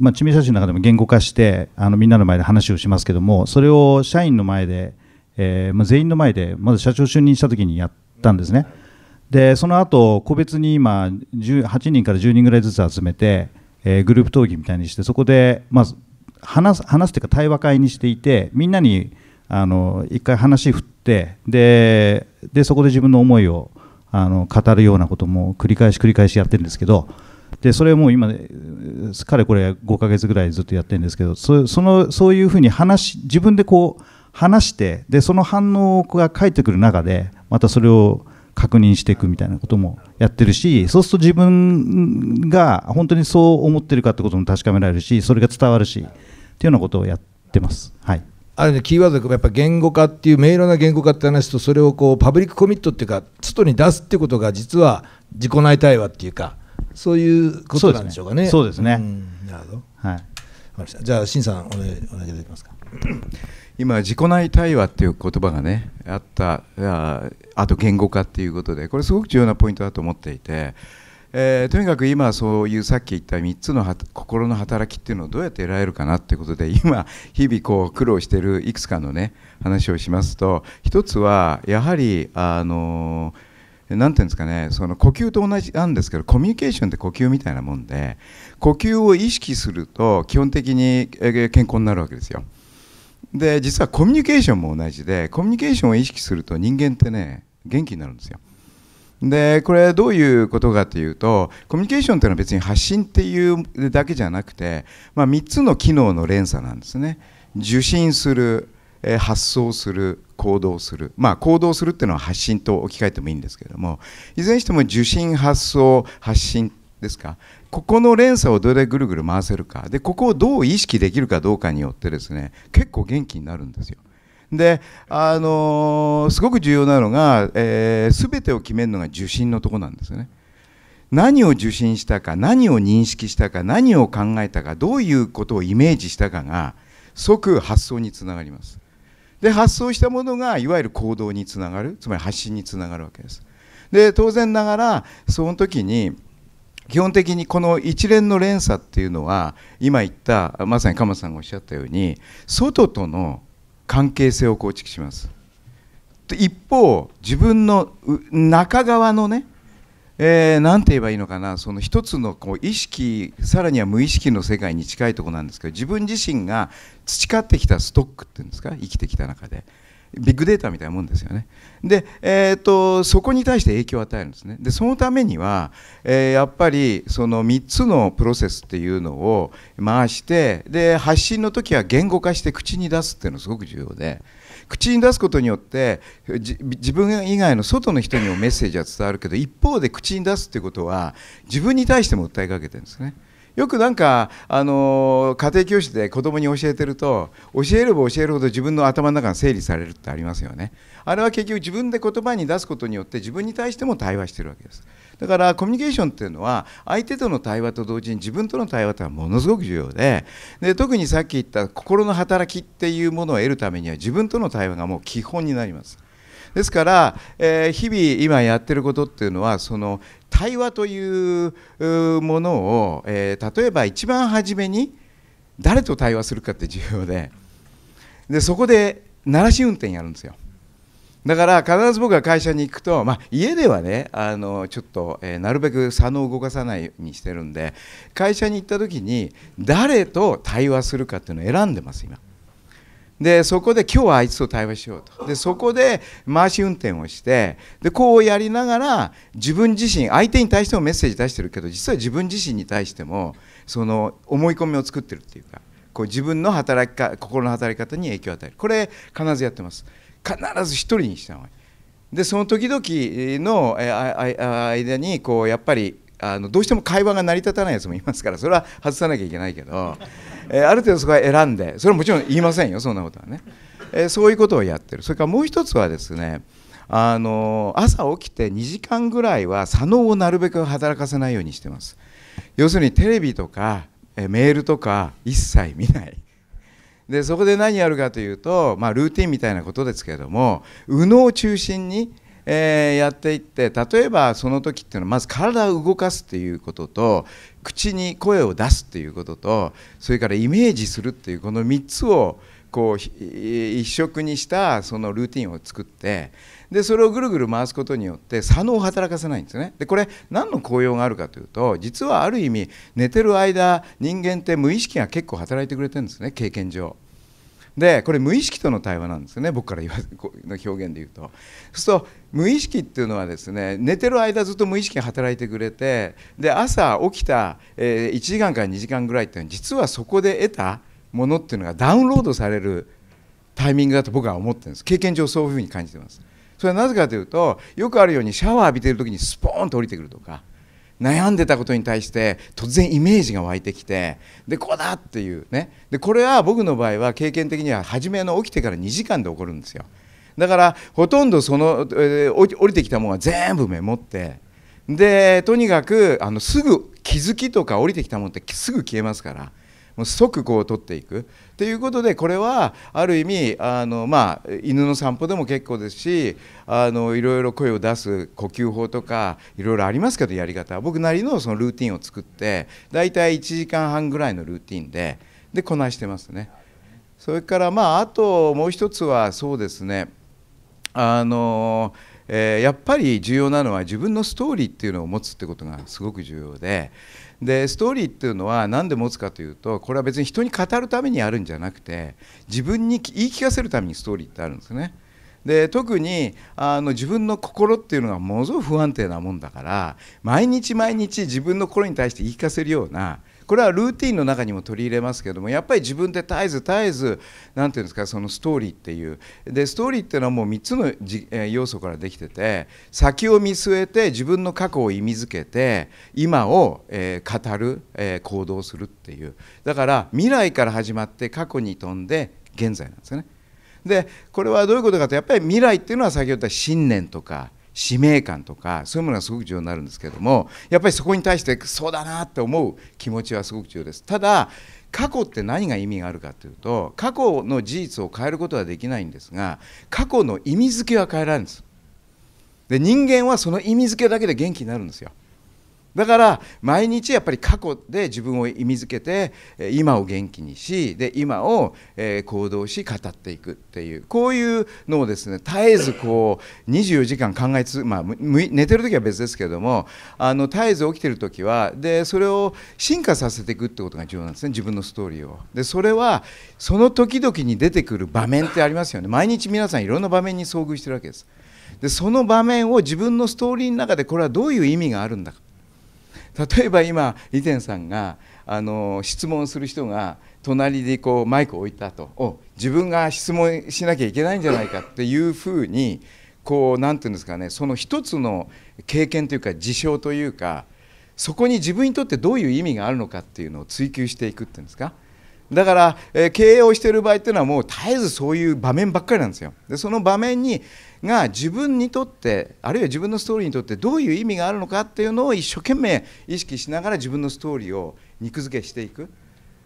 まあ、地名写真の中でも言語化してあのみんなの前で話をしますけどもそれを社員の前でえー、まあ、全員の前でまず社長就任した時にやったんですね。でその後個別に今8人から10人ぐらいずつ集めて、えー、グループ討議みたいにしてそこでまず話す話すというか対話会にしていてみんなにあの一回話振ってででそこで自分の思いをあの語るようなことも繰り返し繰り返しやってるんですけどでそれもう今彼これ5ヶ月ぐらいずっとやってるんですけどそのそういうふうに話自分でこう話してでその反応が返ってくる中でまたそれを確認していくみたいなこともやってるしそうすると自分が本当にそう思ってるかってことも確かめられるしそれが伝わるしっていうようなことをやってます。はいあれ意キーワードがやっぱ言語化っていう明瞭な言語化って話とそれをこうパブリックコミットっていうか外に出すってことが実は自己内対話っていうかそういうことなんでしょうかね。そうですね、ねうん、なるほど、はい、じゃあ、新さんお願いできますか。今自己内対話っていう言葉がねあったあと言語化っていうことでこれすごく重要なポイントだと思っていて、えー、とにかく今そういうさっき言った3つの心の働きっていうのをどうやって得られるかなっていうことで今日々こう苦労してるいくつかのね話をしますと1つはやはりあのー何て言うんですかねその呼吸と同じなんですけどコミュニケーションって呼吸みたいなもんで呼吸を意識すると基本的に健康になるわけですよ。で実はコミュニケーションも同じでコミュニケーションを意識すると人間ってね元気になるんですよ。でこれどういうことかというとコミュニケーションというのは別に発信っていうだけじゃなくて、まあ、3つの機能の連鎖なんですね受信する発想する行動する、まあ、行動するっていうのは発信と置き換えてもいいんですけれどもいずれにしても受信発想発信ですかここの連鎖をどれぐるぐる回せるかでここをどう意識できるかどうかによってですね結構元気になるんですよ。であのー、すごく重要なのが、えー、てを決めるのが受信のところなんですね。何を受信したか何を認識したか何を考えたかどういうことをイメージしたかが即発想につながります。で発想したものがいわゆる行動につながるつまり発信につながるわけです。で当然ながらその時に基本的にこの一連の連鎖っていうのは今言ったまさに鎌田さんがおっしゃったように外との関係性を構築します。一方自分の中側のね何、えー、て言えばいいのかなその一つのこう意識さらには無意識の世界に近いとこなんですけど自分自身が培ってきたストックっていうんですか生きてきた中でビッグデータみたいなもんですよね。で、えーと、そこに対して影響を与えるんですね。でそのためには、えー、やっぱりその3つのプロセスっていうのを回してで発信の時は言語化して口に出すっていうのがすごく重要で。口に出すことによって自分以外の外の人にもメッセージは伝わるけど一方で口に出すっていうことは自分に対しても訴えかけてるんですね。よくなんか、あの家庭教師で子供に教えてると教えれば教えるほど自分の頭の中が整理されるってありますよねあれは結局自分で言葉に出すことによって自分に対しても対話してるわけですだからコミュニケーションっていうのは相手との対話と同時に自分との対話とはものすごく重要でで特にさっき言った心の働きっていうものを得るためには自分との対話がもう基本になります。ですから、えー、日々今やってることっていうのはその対話というものを、えー、例えば一番初めに誰と対話するかって重要ででそこで鳴らし運転やるんですよ。だから必ず僕が会社に行くと、まあ、家ではねあのちょっと、えー、なるべく野を動かさないようにしてるんで会社に行った時に誰と対話するかっていうのを選んでます今。でそこで今日はあいつと対話しようとでそこで回し運転をしてでこうやりながら自分自身相手に対してもメッセージ出してるけど実は自分自身に対してもその思い込みを作ってるっていうかこう自分の働きか心の働き方に影響を与えるこれ必ずやってます必ず一人にした方がいいでその時々の間にこうやっぱりあのどうしても会話が成り立たないやつもいますからそれは外さなきゃいけないけど、[LAUGHS] えー、ある程度そこは選んでそれはもちろん言いませんよそんなことはね、えー、そういうことをやってるそれからもう一つはですねあの朝起きて2時間ぐらいは左脳をなるべく働かせないようにしてます要するにテレビとかメールとか一切見ないでそこで何やるかというと、まあ、ルーティンみたいなことですけれども右脳を中心にえー、やっていって例えばその時っていうのはまず体を動かすっていうことと口に声を出すっていうこととそれからイメージするっていうこの3つをこう一色にしたそのルーティンを作ってでそれをぐるぐる回すことによって左脳を働かせないんですねでこれ何の効用があるかというと実はある意味寝てる間人間って無意識が結構働いてくれてるんですね経験上。でこれ無意識との対話なんですよね僕から言わの表現で言うとそうすると無意識っていうのはですね寝てる間ずっと無意識が働いてくれてで朝起きた、え1時間から2時間ぐらいっていうのは実はそこで得たものっていうのがダウンロードされるタイミングだと僕は思ってるんです経験上そういうふうに感じてますそれはなぜかというとよくあるようにシャワー浴びてる時にスポーンと降りてくるとか悩んでたことに対して突然イメージが湧いてきてでこうだっていうねでこれは僕の場合は経験的には初めの起きてから2時間で起こるんですよだからほとんどその、えー、降りてきたものは全部メモってでとにかくあのすぐ気づきとか降りてきたものってすぐ消えますからもう即こう取っていくっていうことでこれはある意味あの、まあ、犬の散歩でも結構ですしあのいろいろ声を出す呼吸法とかいろいろありますけどやり方僕なりのそのルーティンを作って大体1時間半ぐらいのルーティンででこなしてますね。それからまああともう一つはそうですねあのえー、やっぱり重要なのは自分のストーリーっていうのを持つってことがすごく重要ででストーリーっていうのは何で持つかというとこれは別に人に語るためにあるんじゃなくて自分に言い聞かせるためにストーリーってあるんですね。で特にあの自分の心っていうのがものすごく不安定なもんだから毎日毎日自分の心に対して言い聞かせるようなこれはルーティンの中にも取り入れますけどもやっぱり自分で絶えず絶えず何て言うんですかそのストーリーっていうでストーリーっていうのはもう3つのじ、え要素からできてて先を見据えて自分の過去を意味づけて今を、え語る、え行動するっていうだから未来から始まって過去に飛んで現在なんですよね。でこれはどういうことかとやっぱり未来っていうのは先ほど言った信念とか使命感とかそういうものがすごく重要になるんですけどもやっぱりそこに対してそうだなって思う気持ちはすごく重要ですただ過去って何が意味があるかというと過去の事実を変えることはできないんですが過去の意味付けは変えられるんですで人間はその意味付けだけで元気になるんですよだから毎日やっぱり過去で自分を意味づけて今を元気にしで今を行動し語っていくっていうこういうのをですね絶えずこう24時間考えつまあ寝てる時は別ですけどもあの絶えず起きてる時はでそれを進化させていくってことが重要なんですね自分のストーリーを。でそれはその時々に出てくる場面ってありますよね毎日皆さんいろんな場面に遭遇してるわけです。でその場面を自分のストーリーの中でこれはどういう意味があるんだか例えば今以前さんがあの質問する人が隣でこうマイクを置いたとお自分が質問しなきゃいけないんじゃないかっていうふうにこう何て言うんですかねその一つの経験というか事象というかそこに自分にとってどういう意味があるのかっていうのを追求していくっていうんですか。だから、えー、経営をしている場合っていうのはもう絶えずそういう場面ばっかりなんですよでその場面にが自分にとってあるいは自分のストーリーにとってどういう意味があるのかっていうのを一生懸命意識しながら自分のストーリーを肉付けしていく、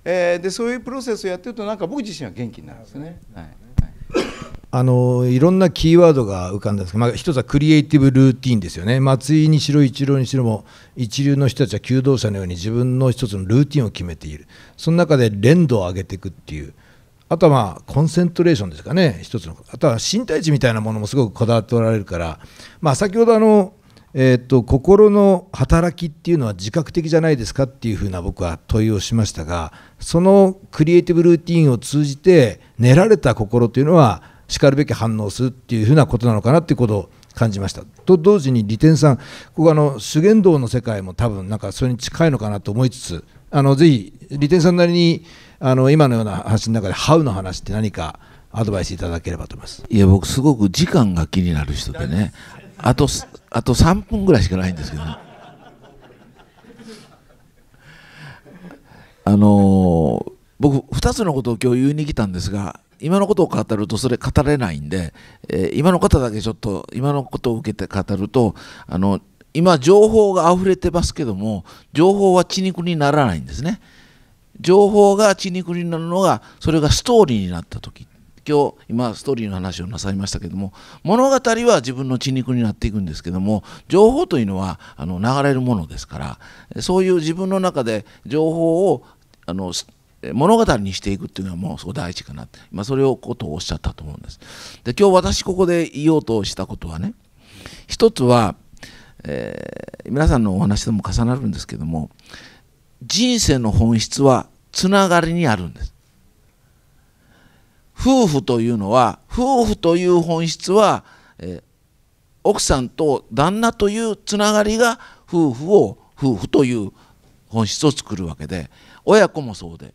えー、でそういうプロセスをやってるとなんか僕自身は元気になるんですね。はい、はいあのいろんなキーワードが浮かんだんですけど、まあ、一つはクリエイティブルーティンですよね松井にしろ一郎にしろも一流の人たちは求道者のように自分の一つのルーティンを決めているその中で連動を上げていくっていうあとはまあコンセントレーションですかね一つのあとは身体値みたいなものもすごくこだわっておられるから、まあ、先ほどあの、えーと、心の働きっていうのは自覚的じゃないですかっていうふうな僕は問いをしましたがそのクリエイティブルーティンを通じて練られた心というのはしかるべき反応をするっていうふうなことなのかなっていうことを感じました。と同時に利天さん、ここあの修験道の世界も多分なんかそれに近いのかなと思いつつ、あのぜひ利天さんなりにあの今のような話の中で、ハウの話って何かアドバイスいただければと思います。いや、僕、すごく時間が気になる人でね、あとあと3分ぐらいしかないんですけど、ね、あの僕、2つのことを今日言いに来たんですが、今のことを語るとそれ語れないんで、えー、今の方だけちょっと今のことを受けて語るとあの今情報が溢れてますけども情報は血肉にならないんですね情報が血肉になるのがそれがストーリーになった時今日今ストーリーの話をなさいましたけども物語は自分の血肉になっていくんですけども情報というのはあの流れるものですからそういう自分の中で情報をあの物語にしていくっていうのはもうすごい大事かなって、まあ、それをことをおっしゃったと思うんです。で今日私ここで言おうとしたことはね一つは、えー、皆さんのお話とも重なるんですけども人生の本質はつながりにあるんです。夫婦というのは夫婦という本質は、えー、奥さんと旦那というつながりが夫婦を夫婦という本質を作るわけで親子もそうで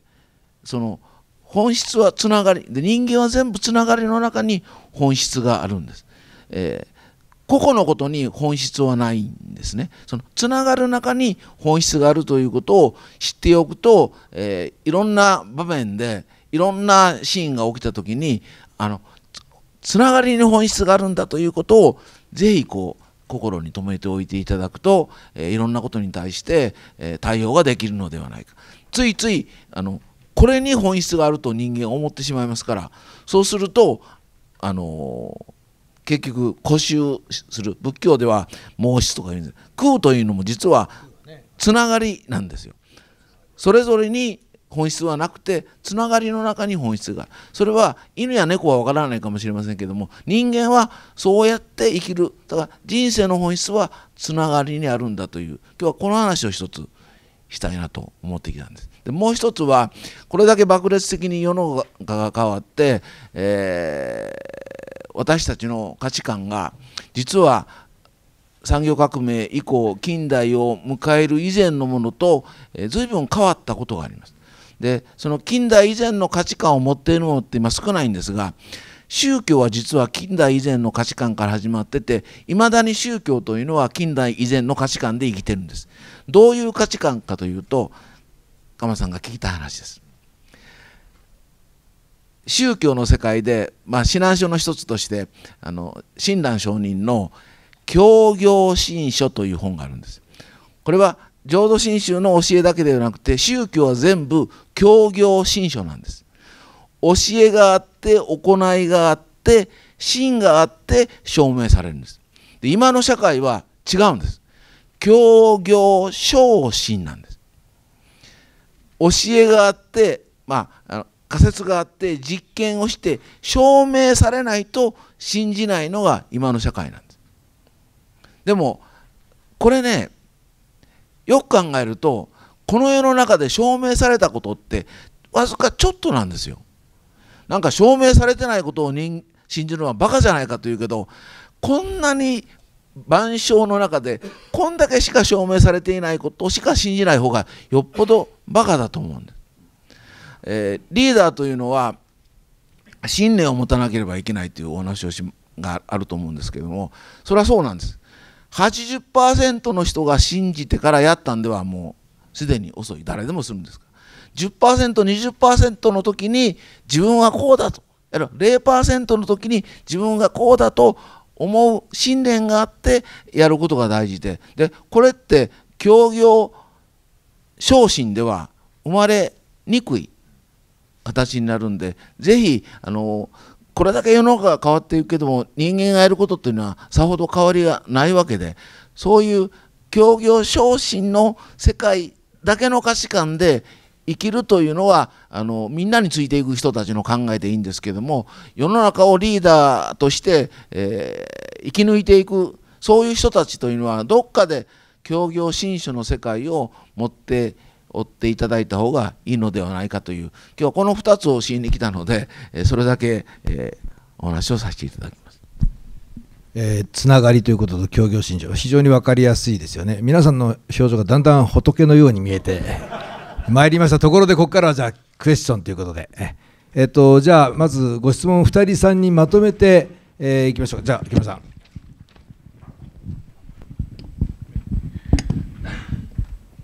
その本質はつながりで人間は全部つながりの中に本質があるんです、えー、個々のことに本質はないんですねそのつながる中に本質があるということを知っておくと、えー、いろんな場面でいろんなシーンが起きた時にあのつながりに本質があるんだということをぜひこう心に留めておいていただくと、えー、いろんなことに対して、え対応ができるのではないかついついあのこれに本質があると人間思ってしまいますからそうするとあの結局固執する仏教では毛質とか言うんです空というのも実はつながりなんですよ。それぞれに本質はなくてつながりの中に本質がそれは犬や猫はわからないかもしれませんけども人間はそうやって生きるだから人生の本質はつながりにあるんだという今日はこの話を一つしたいなと思ってきたんです。でもう一つはこれだけ爆裂的に世の中が変わって、えー、私たちの価値観が実は産業革命以降近代を迎える以前のものと、えー、随分変わったことがあります。でその近代以前の価値観を持っているものって今少ないんですが宗教は実は近代以前の価値観から始まってていまだに宗教というのは近代以前の価値観で生きてるんです。どういう価値観かというと鎌さんが聞いた話です。宗教の世界で、まあ、指南書の一つとしてあの親鸞上人の「教行新書」という本があるんです。これは浄土真宗の教えだけではなくて宗教は全部教行新書なんです。教えがあって行いがあって真があって証明されるんです。で今の社会は違うんです。教行昇進なんです教えがあってまああの仮説があって実験をして証明されないと信じないのが今の社会なんですでもこれねよく考えるとこの世の中で証明されたことってわずかちょっとなんですよなんか証明されてないことを信じるのはバカじゃないかというけどこんなに万象の中でこんだけしか証明されていないことしか信じない方がよっぽどバカだと思うんです。えー、リーダーというのは信念を持たなければいけないというお話をしがあると思うんですけどもそれはそうなんです。80%の人が信じてからやったんではもうすでに遅い誰でもするんですから 10%20% の時に自分はこうだと0%の時に自分がこうだと思う信念があってやることが大事ででこれって協業昇進では生まれにくい形になるんで是非あのこれだけ世の中が変わっていくけども人間がやることっていうのはさほど変わりがないわけでそういう協業昇進の世界だけの価値観で生きるというのはあのみんなについていく人たちの考えでいいんですけども世の中をリーダーとして、えー、生き抜いていくそういう人たちというのはどっかで協業新書の世界を持って追っていただいた方がいいのではないかという今日はこの2つを教えに来たのでそれだけ、えー、お話をさせていただきます。えー、つながりということと協業信条非常に分かりやすいですよね皆さんの表情がだんだん仏のように見えて参りましたところでここからはじゃあクエスチョンということでえっとじゃあまずご質問2人3にまとめて、えー、いきましょうじゃあ木村さん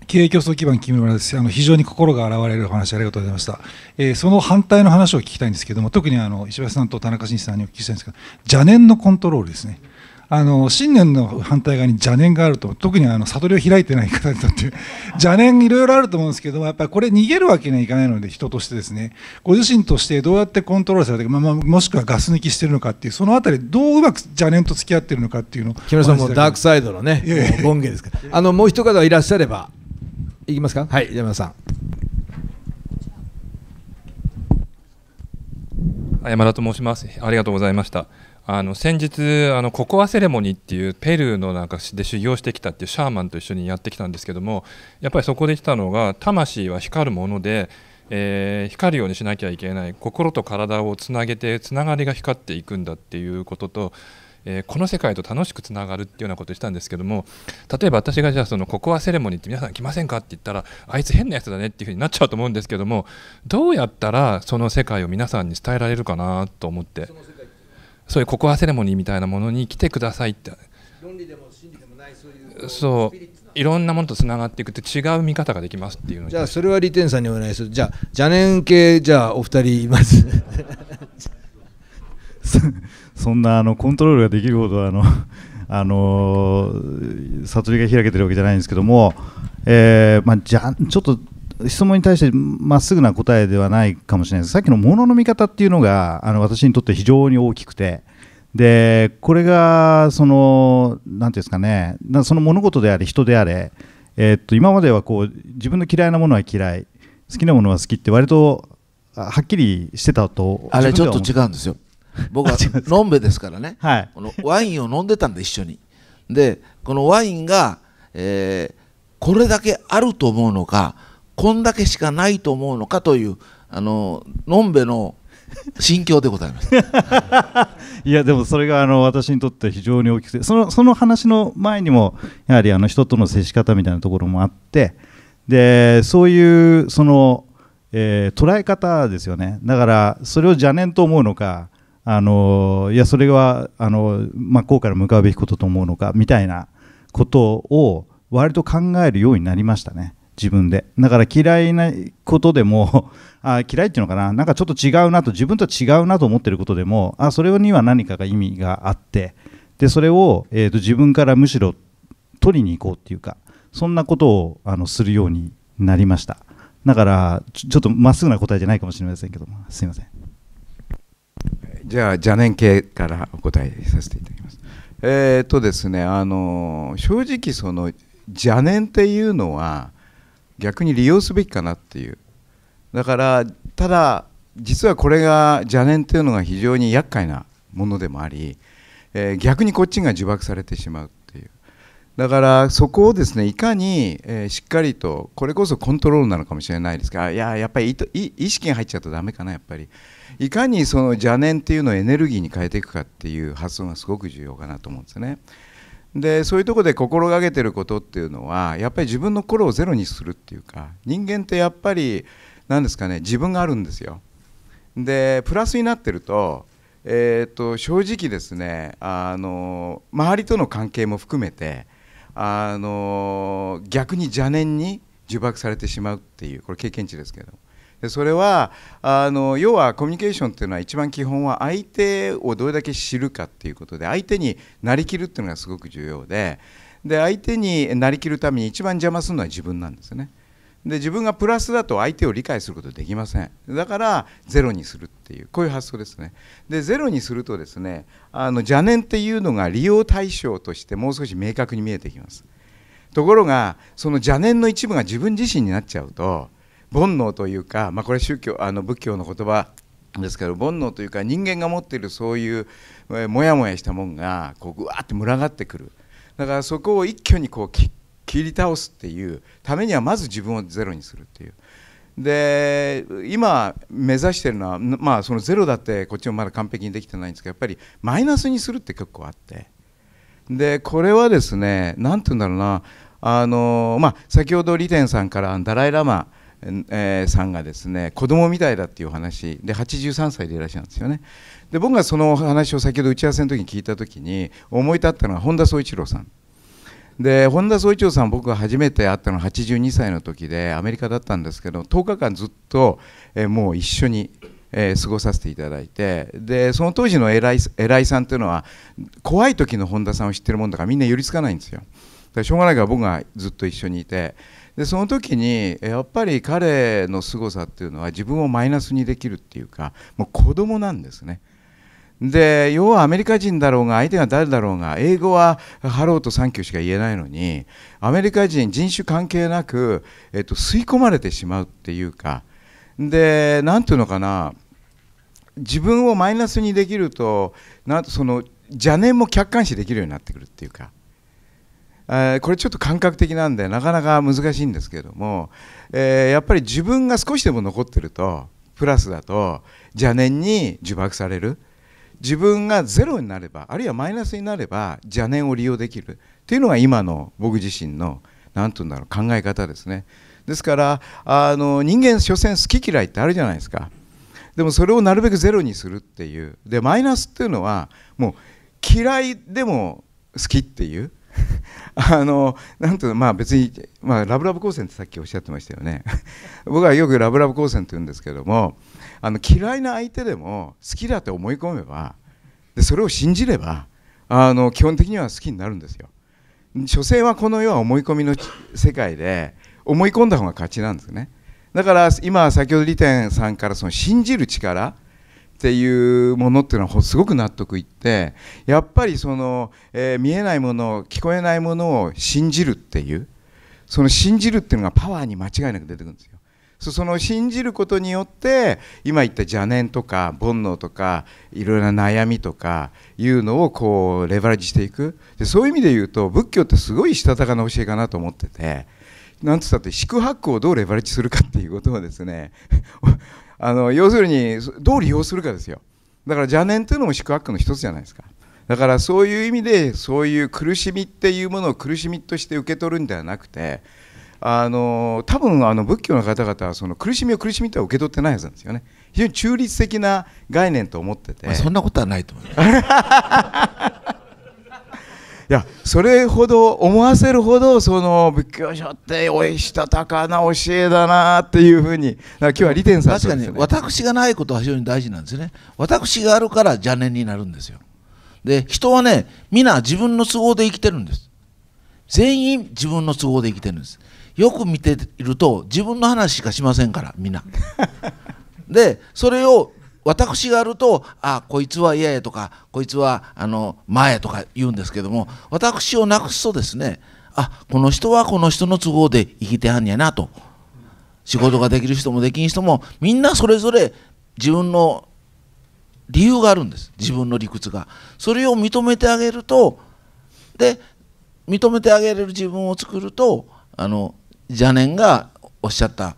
経営競争基盤村です。あの非常に心が洗われるお話ありがとうございました。えー、その反対の話を聞きたいんですけども、特にあの石橋さんと田中伸さんにお聞きしたいんですけど、邪念のコントロールですね。あの新年の反対側に邪念があると特にあの悟りを開いてない方にとって [LAUGHS] 邪念いろいろあると思うんですけどやっぱりこれ逃げるわけにはいかないので人としてですねご自身としてどうやってコントロールされて、まあ、まあ、もしくはガス抜きしてるのかっていうそのあたりどううまく邪念と付き合ってるのかっていうのを木村さんもダークサイドのね権限ですからあのもう一方いらっしゃればいきますかはい山田さん山田と申しますありがとうございましたあの先日あのココアセレモニーっていうペルーのなんかで修行してきたっていうシャーマンと一緒にやってきたんですけどもやっぱりそこで来たのが魂は光るもので、えー、光るようにしなきゃいけない心と体をつなげてつながりが光っていくんだっていうこととえー、この世界と楽しくつながるっていうようなことをしたんですけども例えば私がじゃあそのココアセレモニーって皆さん来ませんかって言ったらあいつ変なやつだねっていうふうになっちゃうと思うんですけどもどうやったらその世界を皆さんに伝えられるかなと思って。そういうココセレモニーみたいなものに来てくださいって論理でも心理でもないそういうそういろんなものとつながっていくと違う見方ができますっていうのじゃあそれは利点さんにお願いするじゃあ邪念系じゃあお二人います [LAUGHS] そんなあのコントロールができるほどあの [LAUGHS] あの悟りが開けてるわけじゃないんですけども、えーまあ、じゃちょっと質問に対してまっすぐな答えではないかもしれないですさっきのものの見方っていうのがあの私にとって非常に大きくてでこれがその何ていうんですかねその物事であれ人であれ、えー、っと今まではこう自分の嫌いなものは嫌い好きなものは好きって割とはっきりしてたとあれちょっと違うんですよ僕は [LAUGHS] 飲んべですからね、はい、このワインを飲んでたんで一緒にでこのワインが、えー、これだけあると思うのかこんだけしかないと思うのかというあののんべの心境でございます [LAUGHS] いやでもそれがあの私にとって非常に大きくてそのその話の前にもやはりあの人との接し方みたいなところもあってでそういうその、えー、捉え方ですよねだからそれを邪念と思うのかあのいやそれはあの、まあ、こから向かうべきことと思うのかみたいなことを割と考えるようになりましたね。自分でだから嫌いなことでも [LAUGHS] あ嫌いっていうのかななんかちょっと違うなと自分と違うなと思ってることでもあそれには何かが意味があってでそれを、えーと、自分からむしろ取りに行こうっていうかそんなことをあのするようになりましただからちょっとまっすぐな答えじゃないかもしれませんけどもすいませんじゃあ邪念系からお答えさせていただきますえっ、ー、とですねあの正直その邪念っていうのは逆に利用すべきかなっていうだからただ実はこれが邪念というのが非常に厄介なものでもあり、えー、逆にこっちが呪縛されてしまうっていうだからそこをですねいかに、えー、しっかりとこれこそコントロールなのかもしれないですがいややっぱり意識が入っちゃうとダメかなやっぱりいかにその邪念っていうのをエネルギーに変えていくかっていう発想がすごく重要かなと思うんですね。でそういうとこで心がけてることっていうのはやっぱり自分の心をゼロにするっていうか人間ってやっぱり何ですかね自分があるんですよ。でプラスになってると,、えーと正直ですねあの周りとの関係も含めてあの逆に邪念に呪縛されてしまうっていうこれ経験値ですけどでそれはあの要はコミュニケーションっていうのは一番基本は相手をどれだけ知るかっていうことで相手になりきるっていうのがすごく重要でで相手になりきるために一番邪魔するのは自分なんですね。で自分がプラスだと相手を理解することできませんだからゼロにするっていうこういう発想ですねでゼロにするとですねあの邪念っていうのが利用対象としてもう少し明確に見えてきますところがその邪念の一部が自分自身になっちゃうと煩悩というか、まあ、これ宗教あの仏教の言葉ですけど煩悩というか人間が持っているそういうモヤモヤしたもんがこうぐわって群がってくるだからそこを一挙にこう切り倒すっていうためにはまず自分をゼロにするっていうで今目指してるのは、まあ、そのゼロだってこっちもまだ完璧にできてないんですけどやっぱりマイナスにするって結構あってでこれはですね何て言うんだろうなあの、まあ、先ほどテンさんからダライ・ラマえー、さんがですね子供みたいだっていう話で83歳でいらっしゃるんですよねで僕がその話を先ほど打ち合わせの時に聞いた時に思い立ったのは本田宗一郎さんで本田宗一郎さん僕が初めて会ったのは82歳の時でアメリカだったんですけど10日間ずっと、えー、もう一緒にえー、過ごさせていただいてでその当時の偉い偉いさんというのは怖い時の本田さんを知ってるもんだからみんな寄りつかないんですよ。だからしょうがないから僕がずっと一緒にいてでその時にやっぱり彼の凄さっていうのは自分をマイナスにできるっていうかもう子供なんですね。で要はアメリカ人だろうが相手が誰だろうが英語はハローとサンキューしか言えないのにアメリカ人人種関係なく、えっと、吸い込まれてしまうっていうかで何ていうのかな自分をマイナスにできるとなその邪念も客観視できるようになってくるっていうか。えこれちょっと感覚的なんでなかなか難しいんですけれども、えー、やっぱり自分が少しでも残ってるとプラスだと邪念に呪縛される自分がゼロになればあるいはマイナスになれば邪念を利用できるっていうのが今の僕自身の何て言うんだろう考え方ですねですからあの人間所詮好き嫌いってあるじゃないですかでもそれをなるべくゼロにするっていうでマイナスっていうのはもう嫌いでも好きっていう [LAUGHS] あのなんていうのまあ別に、まあ、ラブラブ光線ってさっきおっしゃってましたよね [LAUGHS] 僕はよくラブラブ光線って言うんですけどもあの嫌いな相手でも好きだって思い込めばでそれを信じればあの基本的には好きになるんですよ。所詮はこの世は思い込みの世界で思い込んだ方が勝ちなんですね。だから今先ほど利天さんからその信じる力っていうものっていうのはすごく納得いってやっぱりその、えー、見えないもの聞こえないものを信じるっていうその信じるっていうのがパワーに間違いなく出てくるんですよ。その信じることによって今言った邪念とか煩悩とかいろいろな悩みとかいうのをこうレバレッジしていくでそういう意味で言うと仏教ってすごいしたたかな教えかなと思ってて。なんつったって宿泊をどうレバレッジするかっていうことをですねあの要するにどう利用するかですよだから邪念というのも宿泊の一つじゃないですかだからそういう意味でそういう苦しみっていうものを苦しみとして受け取るんではなくてあの多分あの仏教の方々はその苦しみを苦しみとは受け取ってないはずなんですよね非常に中立的な概念と思ってて、そんなことはないと思います [LAUGHS] いやそれほど思わせるほどその仏教書っておいしたたかな教えだなっていうふうに今日は利点さん、ね、確かに私がないことは非常に大事なんですね私があるから邪念になるんですよで人はね皆自分の都合で生きてるんです全員自分の都合で生きてるんですよく見ていると自分の話しかしませんからみんなでそれを私があるとあこいつは嫌やとかこいつはあの前とか言うんですけども私をなくすとですねあこの人はこの人の都合で生きてはんやなと仕事ができる人もできん人もみんなそれぞれ自分の理由があるんです自分の理屈がそれを認めてあげるとで認めてあげれる自分を作るとあの邪念がおっしゃった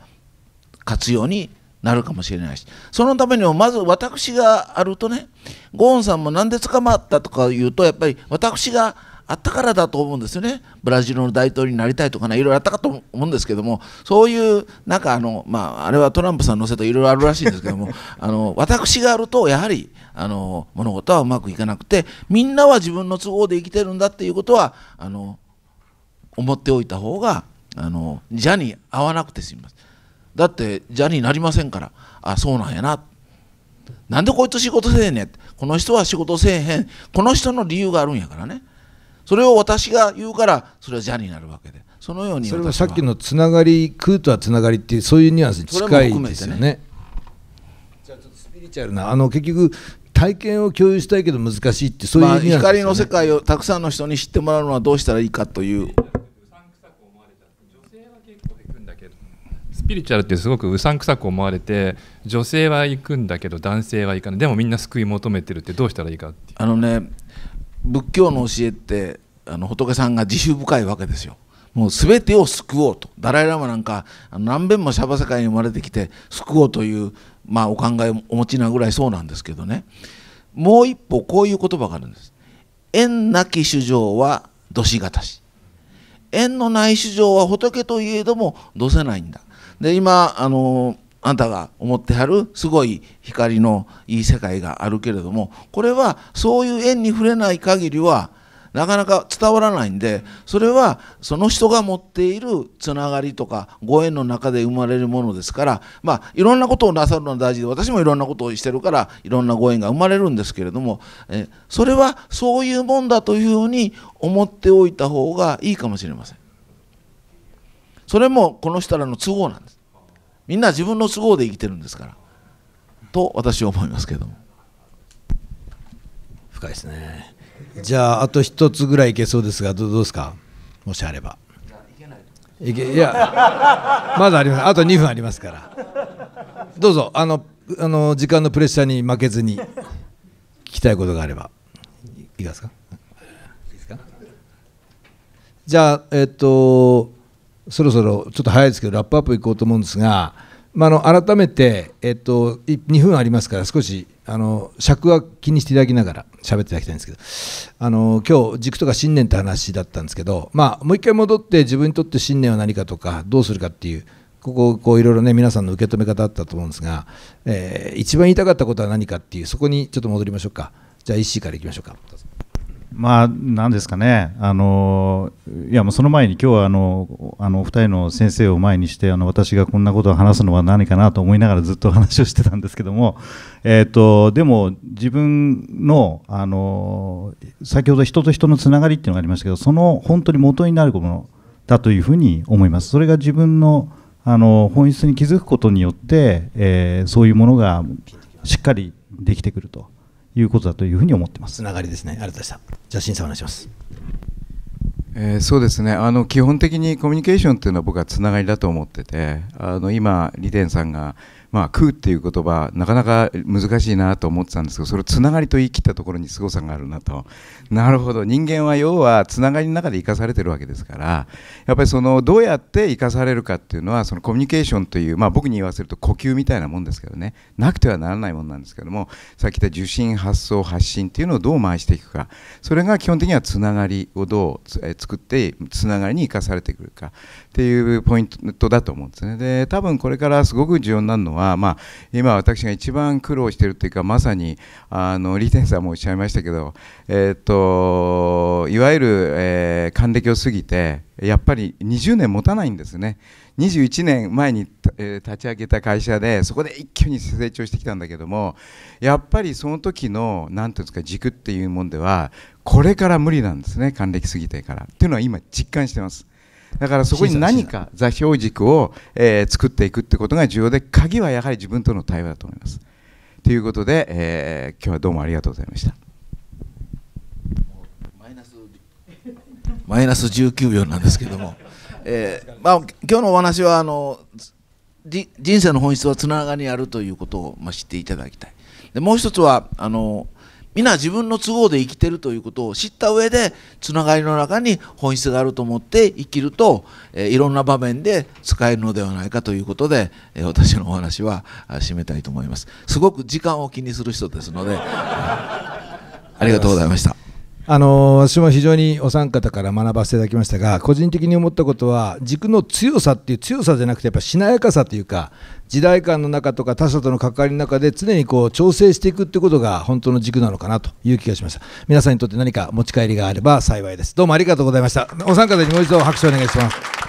活用になるかもしれないしそのためにもまず私があるとねゴーンさんも何で捕まったとか言うとやっぱり私があったからだと思うんですよねブラジルの大統領になりたいとかねいろいろあったかと思うんですけどもそういうなんかあの、まあ、あれはトランプさんのせいといろいろあるらしいんですけども [LAUGHS] あの私があるとやはりあの物事はうまくいかなくてみんなは自分の都合で生きてるんだっていうことはあの思っておいた方があのじゃに合わなくて済みます。だって邪になりませんからあそうなんやななんでこいつ仕事せえねんこの人は仕事せえへんこの人の理由があるんやからねそれを私が言うからそれはゃになるわけでそのようにそれはさっきのつながり空とはつながりっていうそういうニュアンスに近いですよね、ね、じゃあちょっとスピリチュアルなあの結局体験を共有したいけど難しいってそういう、ねまあ、光の世界をたくさんの人に知ってもらうのはどうしたらいいかというピリチュアルってすごくうさんくさく思われて女性は行くんだけど男性は行かないでもみんな救い求めてるってどうしたらいいかってあのね仏教の教えってあの仏さんが自主深いわけですよ。もう全てを救おうとダライ・ラマなんか何べんもシャバ世界に生まれてきて救おうという、まあ、お考えをお持ちなぐらいそうなんですけどねもう一歩こういう言葉があるんです。縁なき主情はどしがたし縁のない主情は仏といえどもどせないんだで今あのあんたが思ってはるすごい光のいい世界があるけれどもこれはそういう縁に触れない限りはなかなか伝わらないんでそれはその人が持っているつながりとかご縁の中で生まれるものですからまあいろんなことをなさるのは大事で私もいろんなことをしてるからいろんなご縁が生まれるんですけれどもえそれはそういうもんだというふうに思っておいた方がいいかもしれません。それもこの人らの都合なんですみんな自分の都合で生きてるんですからと私は思いますけども深いですねじゃああと一つぐらいいけそうですがどうですかもしあればいけいやまだありますあと2分ありますからどうぞあのあの時間のプレッシャーに負けずに聞きたいことがあればいかがですかじゃあえっとそろそろちょっと早いですけどラップアップいこうと思うんですが、まあ、の改めて、えっと、2分ありますから少しあの尺は気にしていただきながら喋っていただきたいんですけどあの今日軸とか信念って話だったんですけど、まあ、もう一回戻って自分にとって信念は何かとかどうするかっていうこここういろいろね皆さんの受け止め方あったと思うんですが、えー、一番言いたかったことは何かっていうそこにちょっと戻りましょうかじゃあ1 c からいきましょうか。まあ、なんですかね、あのいやもうその前に、今日はあのあのお二人の先生を前にして、あの私がこんなことを話すのは何かなと思いながらずっと話をしてたんですけども、えーと、とでも自分のあの先ほど人と人のつながりっていうのがありましたけど、その本当に元になるものだというふうに思います。それが自分のあの本質に気づくことによって、えー、そういうものがしっかりできてくると。いうことだというふうに思ってます。つながりですね。ありがとうございました。じゃあ、審査お願いします。えー、そうですねあの基本的にコミュニケーションというのは僕はつながりだと思っててあの今、リテンさんがまあ、食うっていう言葉なかなか難しいなと思ってたんですけどそれをつながりと言い切ったところに凄さがあるなとなるほど人間は要はつながりの中で生かされてるわけですからやっぱりそのどうやって生かされるかっていうのはそのコミュニケーションという、まあ、僕に言わせると呼吸みたいなもんですけどねなくてはならないもんなんですけどもさっき言った受信発送発信っていうのをどう回していくかそれが基本的にはつながりをどう作ってつながりに生かされてくるかっていうポイントだと思うんですね。で多分これからすごく重要なのは、まあ、今私が一番苦労しているというかまさにあのリテンさんもおっしゃいましたけど、えーと、いわゆる、え還、暦を過ぎてやっぱり20年持たないんですね。21年前に、えー、立ち上げた会社でそこで一挙に成長してきたんだけどもやっぱりその時の何ていうんですか軸っていうもんではこれから無理なんですね還暦過ぎてからっていうのは今実感してます。だからそこに何か座標軸を、えー、作っていくってことが重要で鍵はやはり自分との対話だと思います。ということで、えー、今日はどうもありがとうございました。マイナス19秒なんですけども、えーまあ、今日のお話はあの人生の本質はつながりにあるということを、まあ、知っていただきたい。でもう一つはあの皆自分の都合で生きてるということを知った上でつながりの中に本質があると思って生きると、えいろんな場面で使えるのではないかということで、え私のお話は締めたいと思いますすごく時間を気にする人ですので [LAUGHS] ありがとうございましたあの私も非常にお三方から学ばせていただきましたが個人的に思ったことは軸の強さっていう強さじゃなくてやっぱしなやかさというか時代感の中とか他者との関わりの中で常にこう調整していくってことが本当の軸なのかなという気がしました皆さんにとって何か持ち帰りがあれば幸いですどうもありがとうございましたお三方にもう一度拍手お願いします